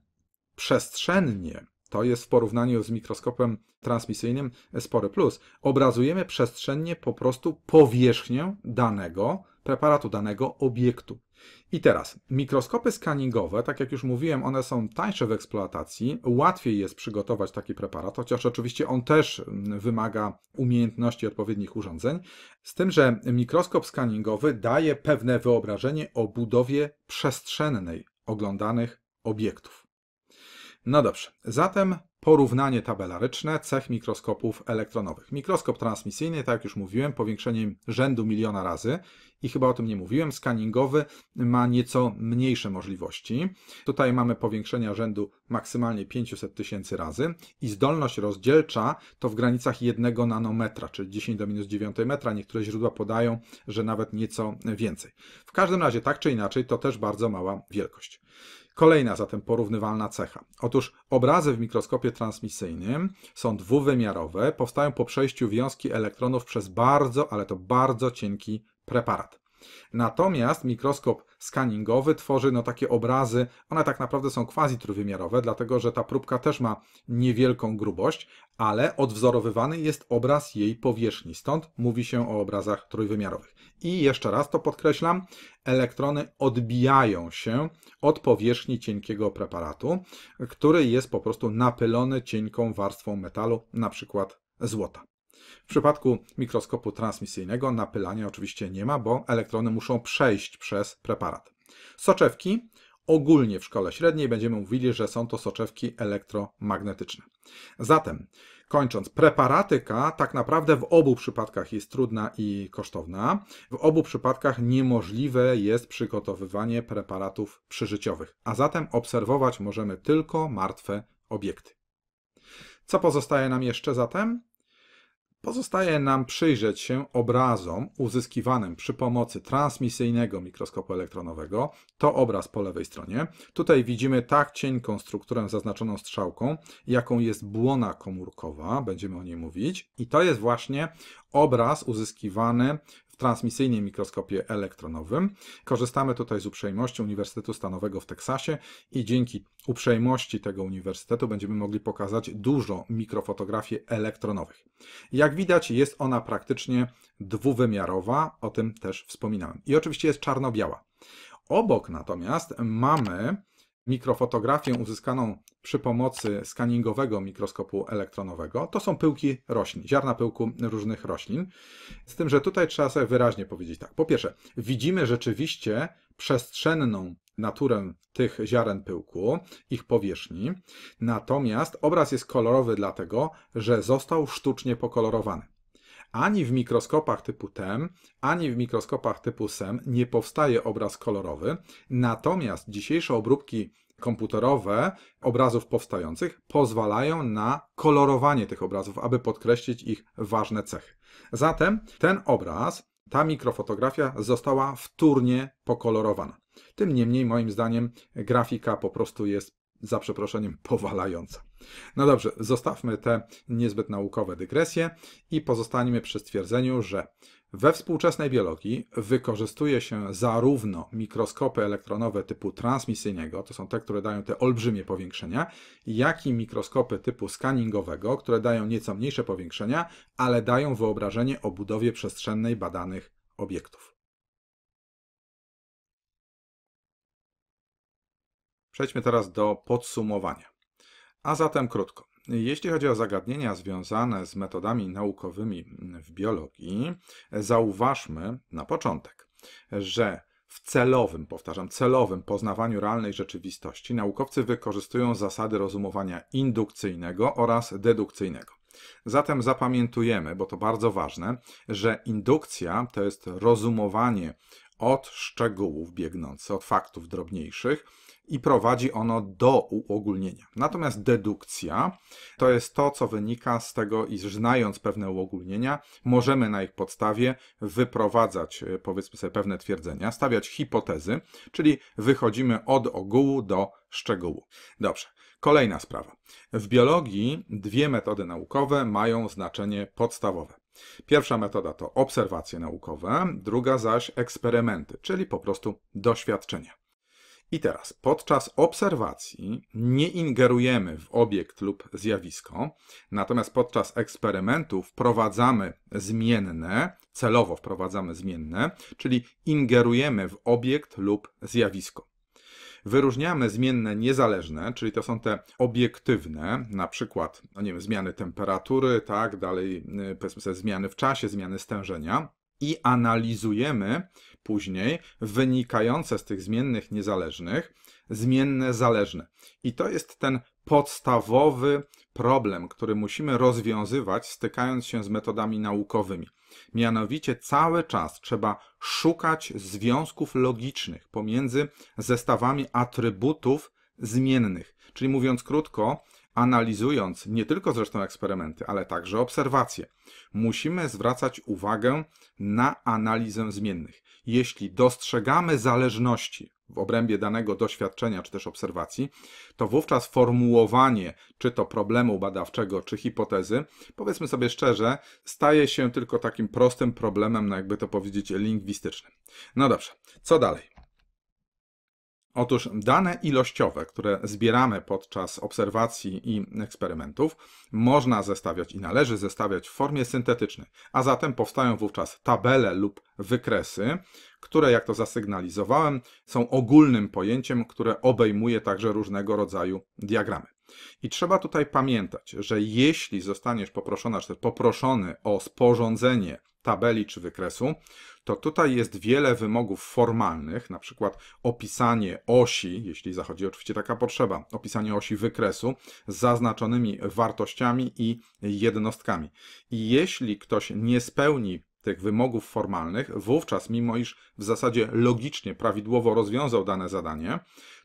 przestrzennie, to jest w porównaniu z mikroskopem transmisyjnym spory plus, obrazujemy przestrzennie po prostu powierzchnię danego preparatu danego obiektu. I teraz, mikroskopy skaningowe, tak jak już mówiłem, one są tańsze w eksploatacji, łatwiej jest przygotować taki preparat, chociaż oczywiście on też mm, wymaga umiejętności odpowiednich urządzeń, z tym, że mikroskop skaningowy daje pewne wyobrażenie o budowie przestrzennej oglądanych obiektów. No dobrze, zatem porównanie tabelaryczne cech mikroskopów elektronowych. Mikroskop transmisyjny, tak jak już mówiłem, powiększeniem rzędu miliona razy i chyba o tym nie mówiłem, Skaningowy ma nieco mniejsze możliwości. Tutaj mamy powiększenia rzędu maksymalnie 500 tysięcy razy i zdolność rozdzielcza to w granicach 1 nanometra, czyli 10 do minus 9 metra. Niektóre źródła podają, że nawet nieco więcej. W każdym razie, tak czy inaczej, to też bardzo mała wielkość. Kolejna zatem porównywalna cecha. Otóż obrazy w mikroskopie transmisyjnym są dwuwymiarowe, powstają po przejściu wiązki elektronów przez bardzo, ale to bardzo cienki preparat. Natomiast mikroskop scanningowy tworzy no, takie obrazy, one tak naprawdę są quasi trójwymiarowe, dlatego że ta próbka też ma niewielką grubość, ale odwzorowywany jest obraz jej powierzchni. Stąd mówi się o obrazach trójwymiarowych. I jeszcze raz to podkreślam, elektrony odbijają się od powierzchni cienkiego preparatu, który jest po prostu napylony cienką warstwą metalu, na przykład złota. W przypadku mikroskopu transmisyjnego napylania oczywiście nie ma, bo elektrony muszą przejść przez preparat. Soczewki ogólnie w szkole średniej będziemy mówili, że są to soczewki elektromagnetyczne. Zatem, kończąc, preparatyka tak naprawdę w obu przypadkach jest trudna i kosztowna. W obu przypadkach niemożliwe jest przygotowywanie preparatów przyżyciowych, a zatem obserwować możemy tylko martwe obiekty. Co pozostaje nam jeszcze zatem? Pozostaje nam przyjrzeć się obrazom uzyskiwanym przy pomocy transmisyjnego mikroskopu elektronowego. To obraz po lewej stronie. Tutaj widzimy tak cienką strukturę zaznaczoną strzałką, jaką jest błona komórkowa, będziemy o niej mówić. I to jest właśnie obraz uzyskiwany w transmisyjnym mikroskopie elektronowym. Korzystamy tutaj z uprzejmości Uniwersytetu Stanowego w Teksasie i dzięki uprzejmości tego uniwersytetu będziemy mogli pokazać dużo mikrofotografii elektronowych. Jak widać jest ona praktycznie dwuwymiarowa, o tym też wspominałem. I oczywiście jest czarno-biała. Obok natomiast mamy mikrofotografię uzyskaną przy pomocy skaningowego mikroskopu elektronowego. To są pyłki roślin, ziarna pyłku różnych roślin. Z tym, że tutaj trzeba sobie wyraźnie powiedzieć tak. Po pierwsze, widzimy rzeczywiście przestrzenną naturę tych ziaren pyłku, ich powierzchni. Natomiast obraz jest kolorowy dlatego, że został sztucznie pokolorowany ani w mikroskopach typu TEM, ani w mikroskopach typu SEM nie powstaje obraz kolorowy, natomiast dzisiejsze obróbki komputerowe obrazów powstających pozwalają na kolorowanie tych obrazów, aby podkreślić ich ważne cechy. Zatem ten obraz, ta mikrofotografia została wtórnie pokolorowana. Tym niemniej, moim zdaniem, grafika po prostu jest za przeproszeniem, powalająca. No dobrze, zostawmy te niezbyt naukowe dygresje i pozostańmy przy stwierdzeniu, że we współczesnej biologii wykorzystuje się zarówno mikroskopy elektronowe typu transmisyjnego, to są te, które dają te olbrzymie powiększenia, jak i mikroskopy typu scanningowego, które dają nieco mniejsze powiększenia, ale dają wyobrażenie o budowie przestrzennej badanych obiektów. Przejdźmy teraz do podsumowania. A zatem krótko. Jeśli chodzi o zagadnienia związane z metodami naukowymi w biologii, zauważmy na początek, że w celowym, powtarzam, celowym poznawaniu realnej rzeczywistości naukowcy wykorzystują zasady rozumowania indukcyjnego oraz dedukcyjnego. Zatem zapamiętujemy, bo to bardzo ważne, że indukcja to jest rozumowanie od szczegółów biegnących, od faktów drobniejszych, i prowadzi ono do uogólnienia. Natomiast dedukcja to jest to, co wynika z tego, iż znając pewne uogólnienia, możemy na ich podstawie wyprowadzać, e, powiedzmy sobie, pewne twierdzenia, stawiać hipotezy, czyli wychodzimy od ogółu do szczegółu. Dobrze. Kolejna sprawa. W biologii dwie metody naukowe mają znaczenie podstawowe. Pierwsza metoda to obserwacje naukowe, druga zaś eksperymenty, czyli po prostu doświadczenia. I teraz, podczas obserwacji nie ingerujemy w obiekt lub zjawisko, natomiast podczas eksperymentu wprowadzamy zmienne, celowo wprowadzamy zmienne, czyli ingerujemy w obiekt lub zjawisko. Wyróżniamy zmienne niezależne, czyli to są te obiektywne, na przykład no nie wiem, zmiany temperatury, tak, dalej y, powiedzmy sobie, zmiany w czasie, zmiany stężenia i analizujemy później wynikające z tych zmiennych niezależnych zmienne zależne. I to jest ten podstawowy problem, który musimy rozwiązywać, stykając się z metodami naukowymi. Mianowicie cały czas trzeba szukać związków logicznych pomiędzy zestawami atrybutów zmiennych. Czyli mówiąc krótko, analizując nie tylko zresztą eksperymenty, ale także obserwacje, musimy zwracać uwagę na analizę zmiennych. Jeśli dostrzegamy zależności w obrębie danego doświadczenia czy też obserwacji, to wówczas formułowanie czy to problemu badawczego, czy hipotezy, powiedzmy sobie szczerze, staje się tylko takim prostym problemem, no jakby to powiedzieć, lingwistycznym. No dobrze, co dalej? Otóż dane ilościowe, które zbieramy podczas obserwacji i eksperymentów, można zestawiać i należy zestawiać w formie syntetycznej, a zatem powstają wówczas tabele lub wykresy, które, jak to zasygnalizowałem, są ogólnym pojęciem, które obejmuje także różnego rodzaju diagramy. I trzeba tutaj pamiętać, że jeśli zostaniesz poproszona, czy poproszony o sporządzenie tabeli czy wykresu, to tutaj jest wiele wymogów formalnych, na przykład opisanie osi, jeśli zachodzi oczywiście taka potrzeba, opisanie osi wykresu z zaznaczonymi wartościami i jednostkami. I jeśli ktoś nie spełni tych wymogów formalnych, wówczas, mimo iż w zasadzie logicznie, prawidłowo rozwiązał dane zadanie,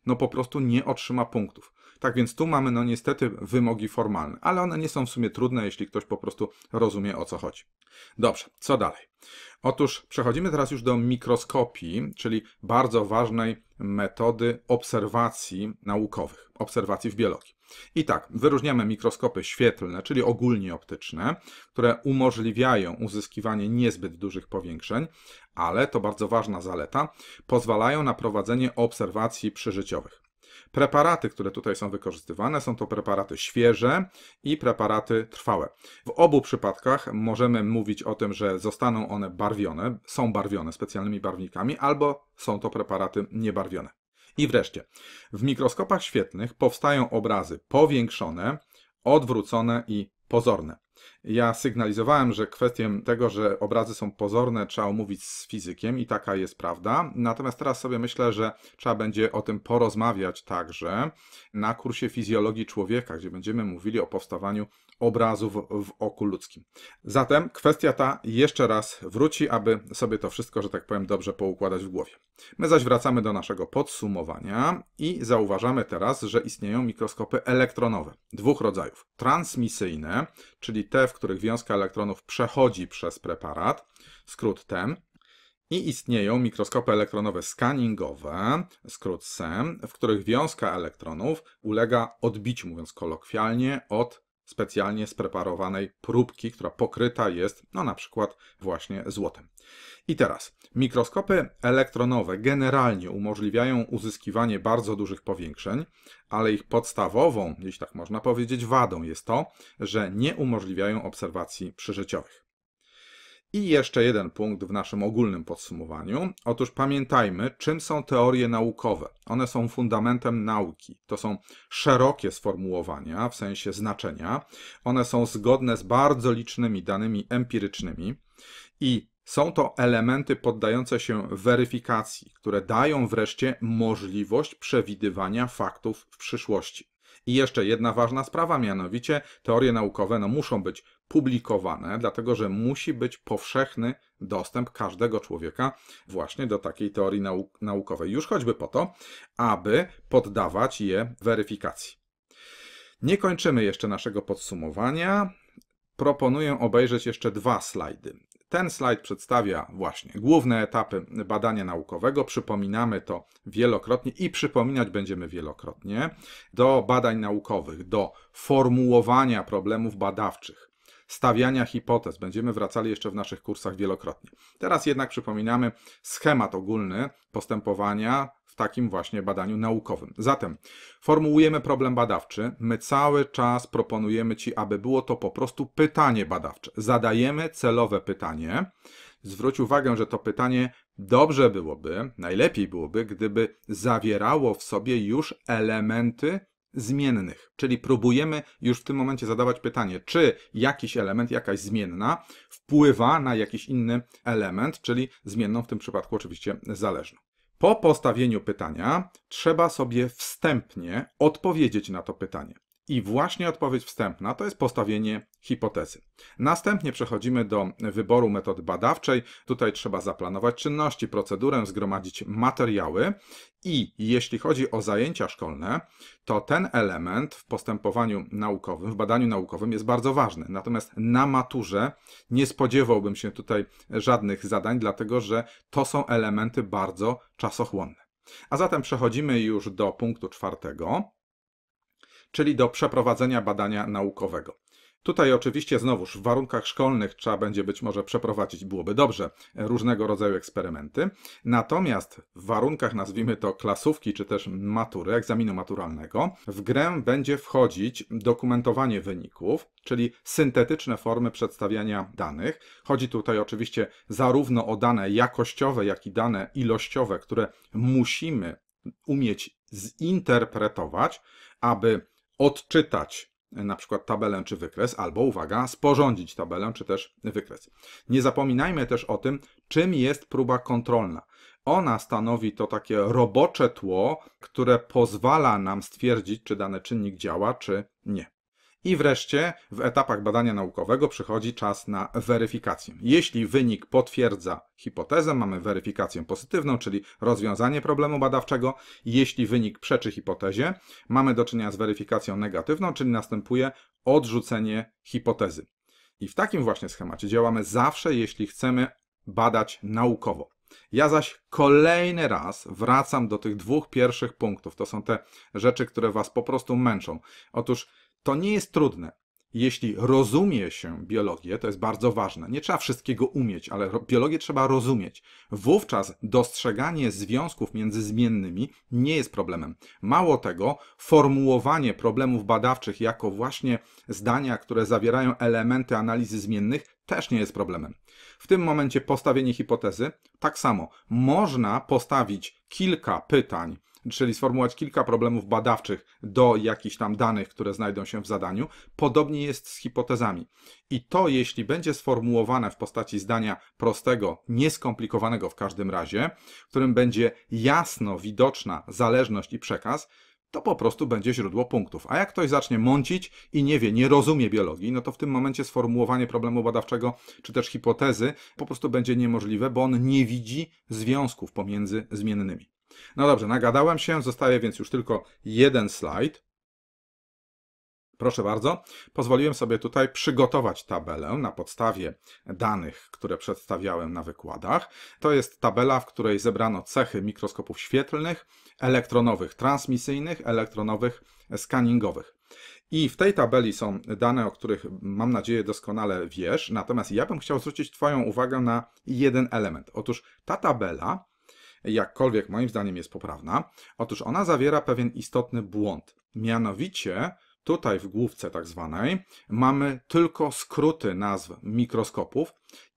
no po prostu nie otrzyma punktów. Tak więc tu mamy no niestety wymogi formalne, ale one nie są w sumie trudne, jeśli ktoś po prostu rozumie o co chodzi. Dobrze, co dalej? Otóż przechodzimy teraz już do mikroskopii, czyli bardzo ważnej metody obserwacji naukowych, obserwacji w biologii. I tak, wyróżniamy mikroskopy świetlne, czyli ogólnie optyczne, które umożliwiają uzyskiwanie niezbyt dużych powiększeń, ale to bardzo ważna zaleta, pozwalają na prowadzenie obserwacji przyżyciowych. Preparaty, które tutaj są wykorzystywane, są to preparaty świeże i preparaty trwałe. W obu przypadkach możemy mówić o tym, że zostaną one barwione, są barwione specjalnymi barwnikami, albo są to preparaty niebarwione. I wreszcie, w mikroskopach świetlnych powstają obrazy powiększone, odwrócone i pozorne. Ja sygnalizowałem, że kwestię tego, że obrazy są pozorne, trzeba omówić z fizykiem i taka jest prawda. Natomiast teraz sobie myślę, że trzeba będzie o tym porozmawiać także na kursie fizjologii człowieka, gdzie będziemy mówili o powstawaniu obrazów w oku ludzkim. Zatem kwestia ta jeszcze raz wróci, aby sobie to wszystko, że tak powiem, dobrze poukładać w głowie. My zaś wracamy do naszego podsumowania i zauważamy teraz, że istnieją mikroskopy elektronowe dwóch rodzajów: transmisyjne, czyli te, w których wiązka elektronów przechodzi przez preparat, skrót TEM, i istnieją mikroskopy elektronowe scanningowe, skrót SEM, w których wiązka elektronów ulega odbiciu, mówiąc kolokwialnie, od specjalnie spreparowanej próbki, która pokryta jest, no na przykład właśnie złotem. I teraz, mikroskopy elektronowe generalnie umożliwiają uzyskiwanie bardzo dużych powiększeń, ale ich podstawową, jeśli tak można powiedzieć, wadą jest to, że nie umożliwiają obserwacji przyżyciowych. I jeszcze jeden punkt w naszym ogólnym podsumowaniu. Otóż pamiętajmy, czym są teorie naukowe. One są fundamentem nauki. To są szerokie sformułowania w sensie znaczenia. One są zgodne z bardzo licznymi danymi empirycznymi i są to elementy poddające się weryfikacji, które dają wreszcie możliwość przewidywania faktów w przyszłości. I jeszcze jedna ważna sprawa, mianowicie teorie naukowe no, muszą być publikowane, dlatego że musi być powszechny dostęp każdego człowieka właśnie do takiej teorii naukowej, już choćby po to, aby poddawać je weryfikacji. Nie kończymy jeszcze naszego podsumowania. Proponuję obejrzeć jeszcze dwa slajdy. Ten slajd przedstawia właśnie główne etapy badania naukowego. Przypominamy to wielokrotnie i przypominać będziemy wielokrotnie. Do badań naukowych, do formułowania problemów badawczych, stawiania hipotez. Będziemy wracali jeszcze w naszych kursach wielokrotnie. Teraz jednak przypominamy schemat ogólny postępowania takim właśnie badaniu naukowym. Zatem formułujemy problem badawczy. My cały czas proponujemy Ci, aby było to po prostu pytanie badawcze. Zadajemy celowe pytanie. Zwróć uwagę, że to pytanie dobrze byłoby, najlepiej byłoby, gdyby zawierało w sobie już elementy zmiennych. Czyli próbujemy już w tym momencie zadawać pytanie, czy jakiś element, jakaś zmienna wpływa na jakiś inny element, czyli zmienną w tym przypadku oczywiście zależną. Po postawieniu pytania trzeba sobie wstępnie odpowiedzieć na to pytanie. I właśnie odpowiedź wstępna to jest postawienie hipotezy. Następnie przechodzimy do wyboru metody badawczej. Tutaj trzeba zaplanować czynności, procedurę, zgromadzić materiały. I jeśli chodzi o zajęcia szkolne, to ten element w postępowaniu naukowym, w badaniu naukowym jest bardzo ważny. Natomiast na maturze nie spodziewałbym się tutaj żadnych zadań, dlatego że to są elementy bardzo czasochłonne. A zatem przechodzimy już do punktu czwartego czyli do przeprowadzenia badania naukowego. Tutaj oczywiście znowuż w warunkach szkolnych trzeba będzie być może przeprowadzić, byłoby dobrze, różnego rodzaju eksperymenty. Natomiast w warunkach, nazwijmy to klasówki, czy też matury, egzaminu maturalnego, w grę będzie wchodzić dokumentowanie wyników, czyli syntetyczne formy przedstawiania danych. Chodzi tutaj oczywiście zarówno o dane jakościowe, jak i dane ilościowe, które musimy umieć zinterpretować, aby odczytać e, na przykład tabelę czy wykres, albo uwaga, sporządzić tabelę czy też wykres. Nie zapominajmy też o tym, czym jest próba kontrolna. Ona stanowi to takie robocze tło, które pozwala nam stwierdzić, czy dany czynnik działa, czy nie. I wreszcie w etapach badania naukowego przychodzi czas na weryfikację. Jeśli wynik potwierdza hipotezę, mamy weryfikację pozytywną, czyli rozwiązanie problemu badawczego. Jeśli wynik przeczy hipotezie, mamy do czynienia z weryfikacją negatywną, czyli następuje odrzucenie hipotezy. I w takim właśnie schemacie działamy zawsze, jeśli chcemy badać naukowo. Ja zaś kolejny raz wracam do tych dwóch pierwszych punktów. To są te rzeczy, które Was po prostu męczą. Otóż to nie jest trudne. Jeśli rozumie się biologię, to jest bardzo ważne. Nie trzeba wszystkiego umieć, ale biologię trzeba rozumieć. Wówczas dostrzeganie związków między zmiennymi nie jest problemem. Mało tego, formułowanie problemów badawczych jako właśnie zdania, które zawierają elementy analizy zmiennych, też nie jest problemem. W tym momencie postawienie hipotezy, tak samo. Można postawić kilka pytań czyli sformułować kilka problemów badawczych do jakichś tam danych, które znajdą się w zadaniu. Podobnie jest z hipotezami. I to, jeśli będzie sformułowane w postaci zdania prostego, nieskomplikowanego w każdym razie, w którym będzie jasno widoczna zależność i przekaz, to po prostu będzie źródło punktów. A jak ktoś zacznie mącić i nie wie, nie rozumie biologii, no to w tym momencie sformułowanie problemu badawczego czy też hipotezy po prostu będzie niemożliwe, bo on nie widzi związków pomiędzy zmiennymi. No dobrze, nagadałem się, zostaje więc już tylko jeden slajd. Proszę bardzo, pozwoliłem sobie tutaj przygotować tabelę na podstawie danych, które przedstawiałem na wykładach. To jest tabela, w której zebrano cechy mikroskopów świetlnych, elektronowych transmisyjnych, elektronowych skaningowych. I w tej tabeli są dane, o których mam nadzieję doskonale wiesz, natomiast ja bym chciał zwrócić Twoją uwagę na jeden element. Otóż ta tabela jakkolwiek moim zdaniem jest poprawna. Otóż ona zawiera pewien istotny błąd. Mianowicie tutaj w główce tak zwanej mamy tylko skróty nazw mikroskopów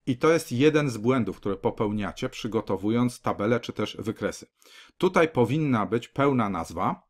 i to jest jeden z błędów, które popełniacie przygotowując tabele czy też wykresy. Tutaj powinna być pełna nazwa,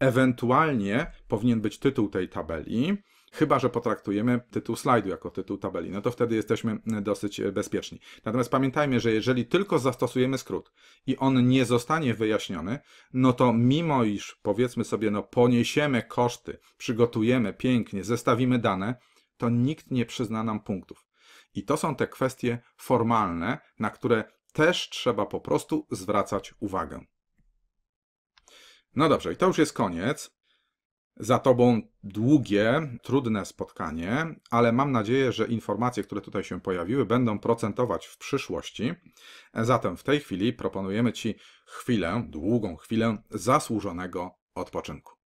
ewentualnie powinien być tytuł tej tabeli, chyba że potraktujemy tytuł slajdu jako tytuł tabeli. No to wtedy jesteśmy dosyć bezpieczni. Natomiast pamiętajmy, że jeżeli tylko zastosujemy skrót i on nie zostanie wyjaśniony, no to mimo iż powiedzmy sobie, no poniesiemy koszty, przygotujemy pięknie, zestawimy dane, to nikt nie przyzna nam punktów. I to są te kwestie formalne, na które też trzeba po prostu zwracać uwagę. No dobrze, i to już jest koniec za Tobą długie, trudne spotkanie, ale mam nadzieję, że informacje, które tutaj się pojawiły, będą procentować w przyszłości. Zatem w tej chwili proponujemy Ci chwilę, długą chwilę zasłużonego odpoczynku.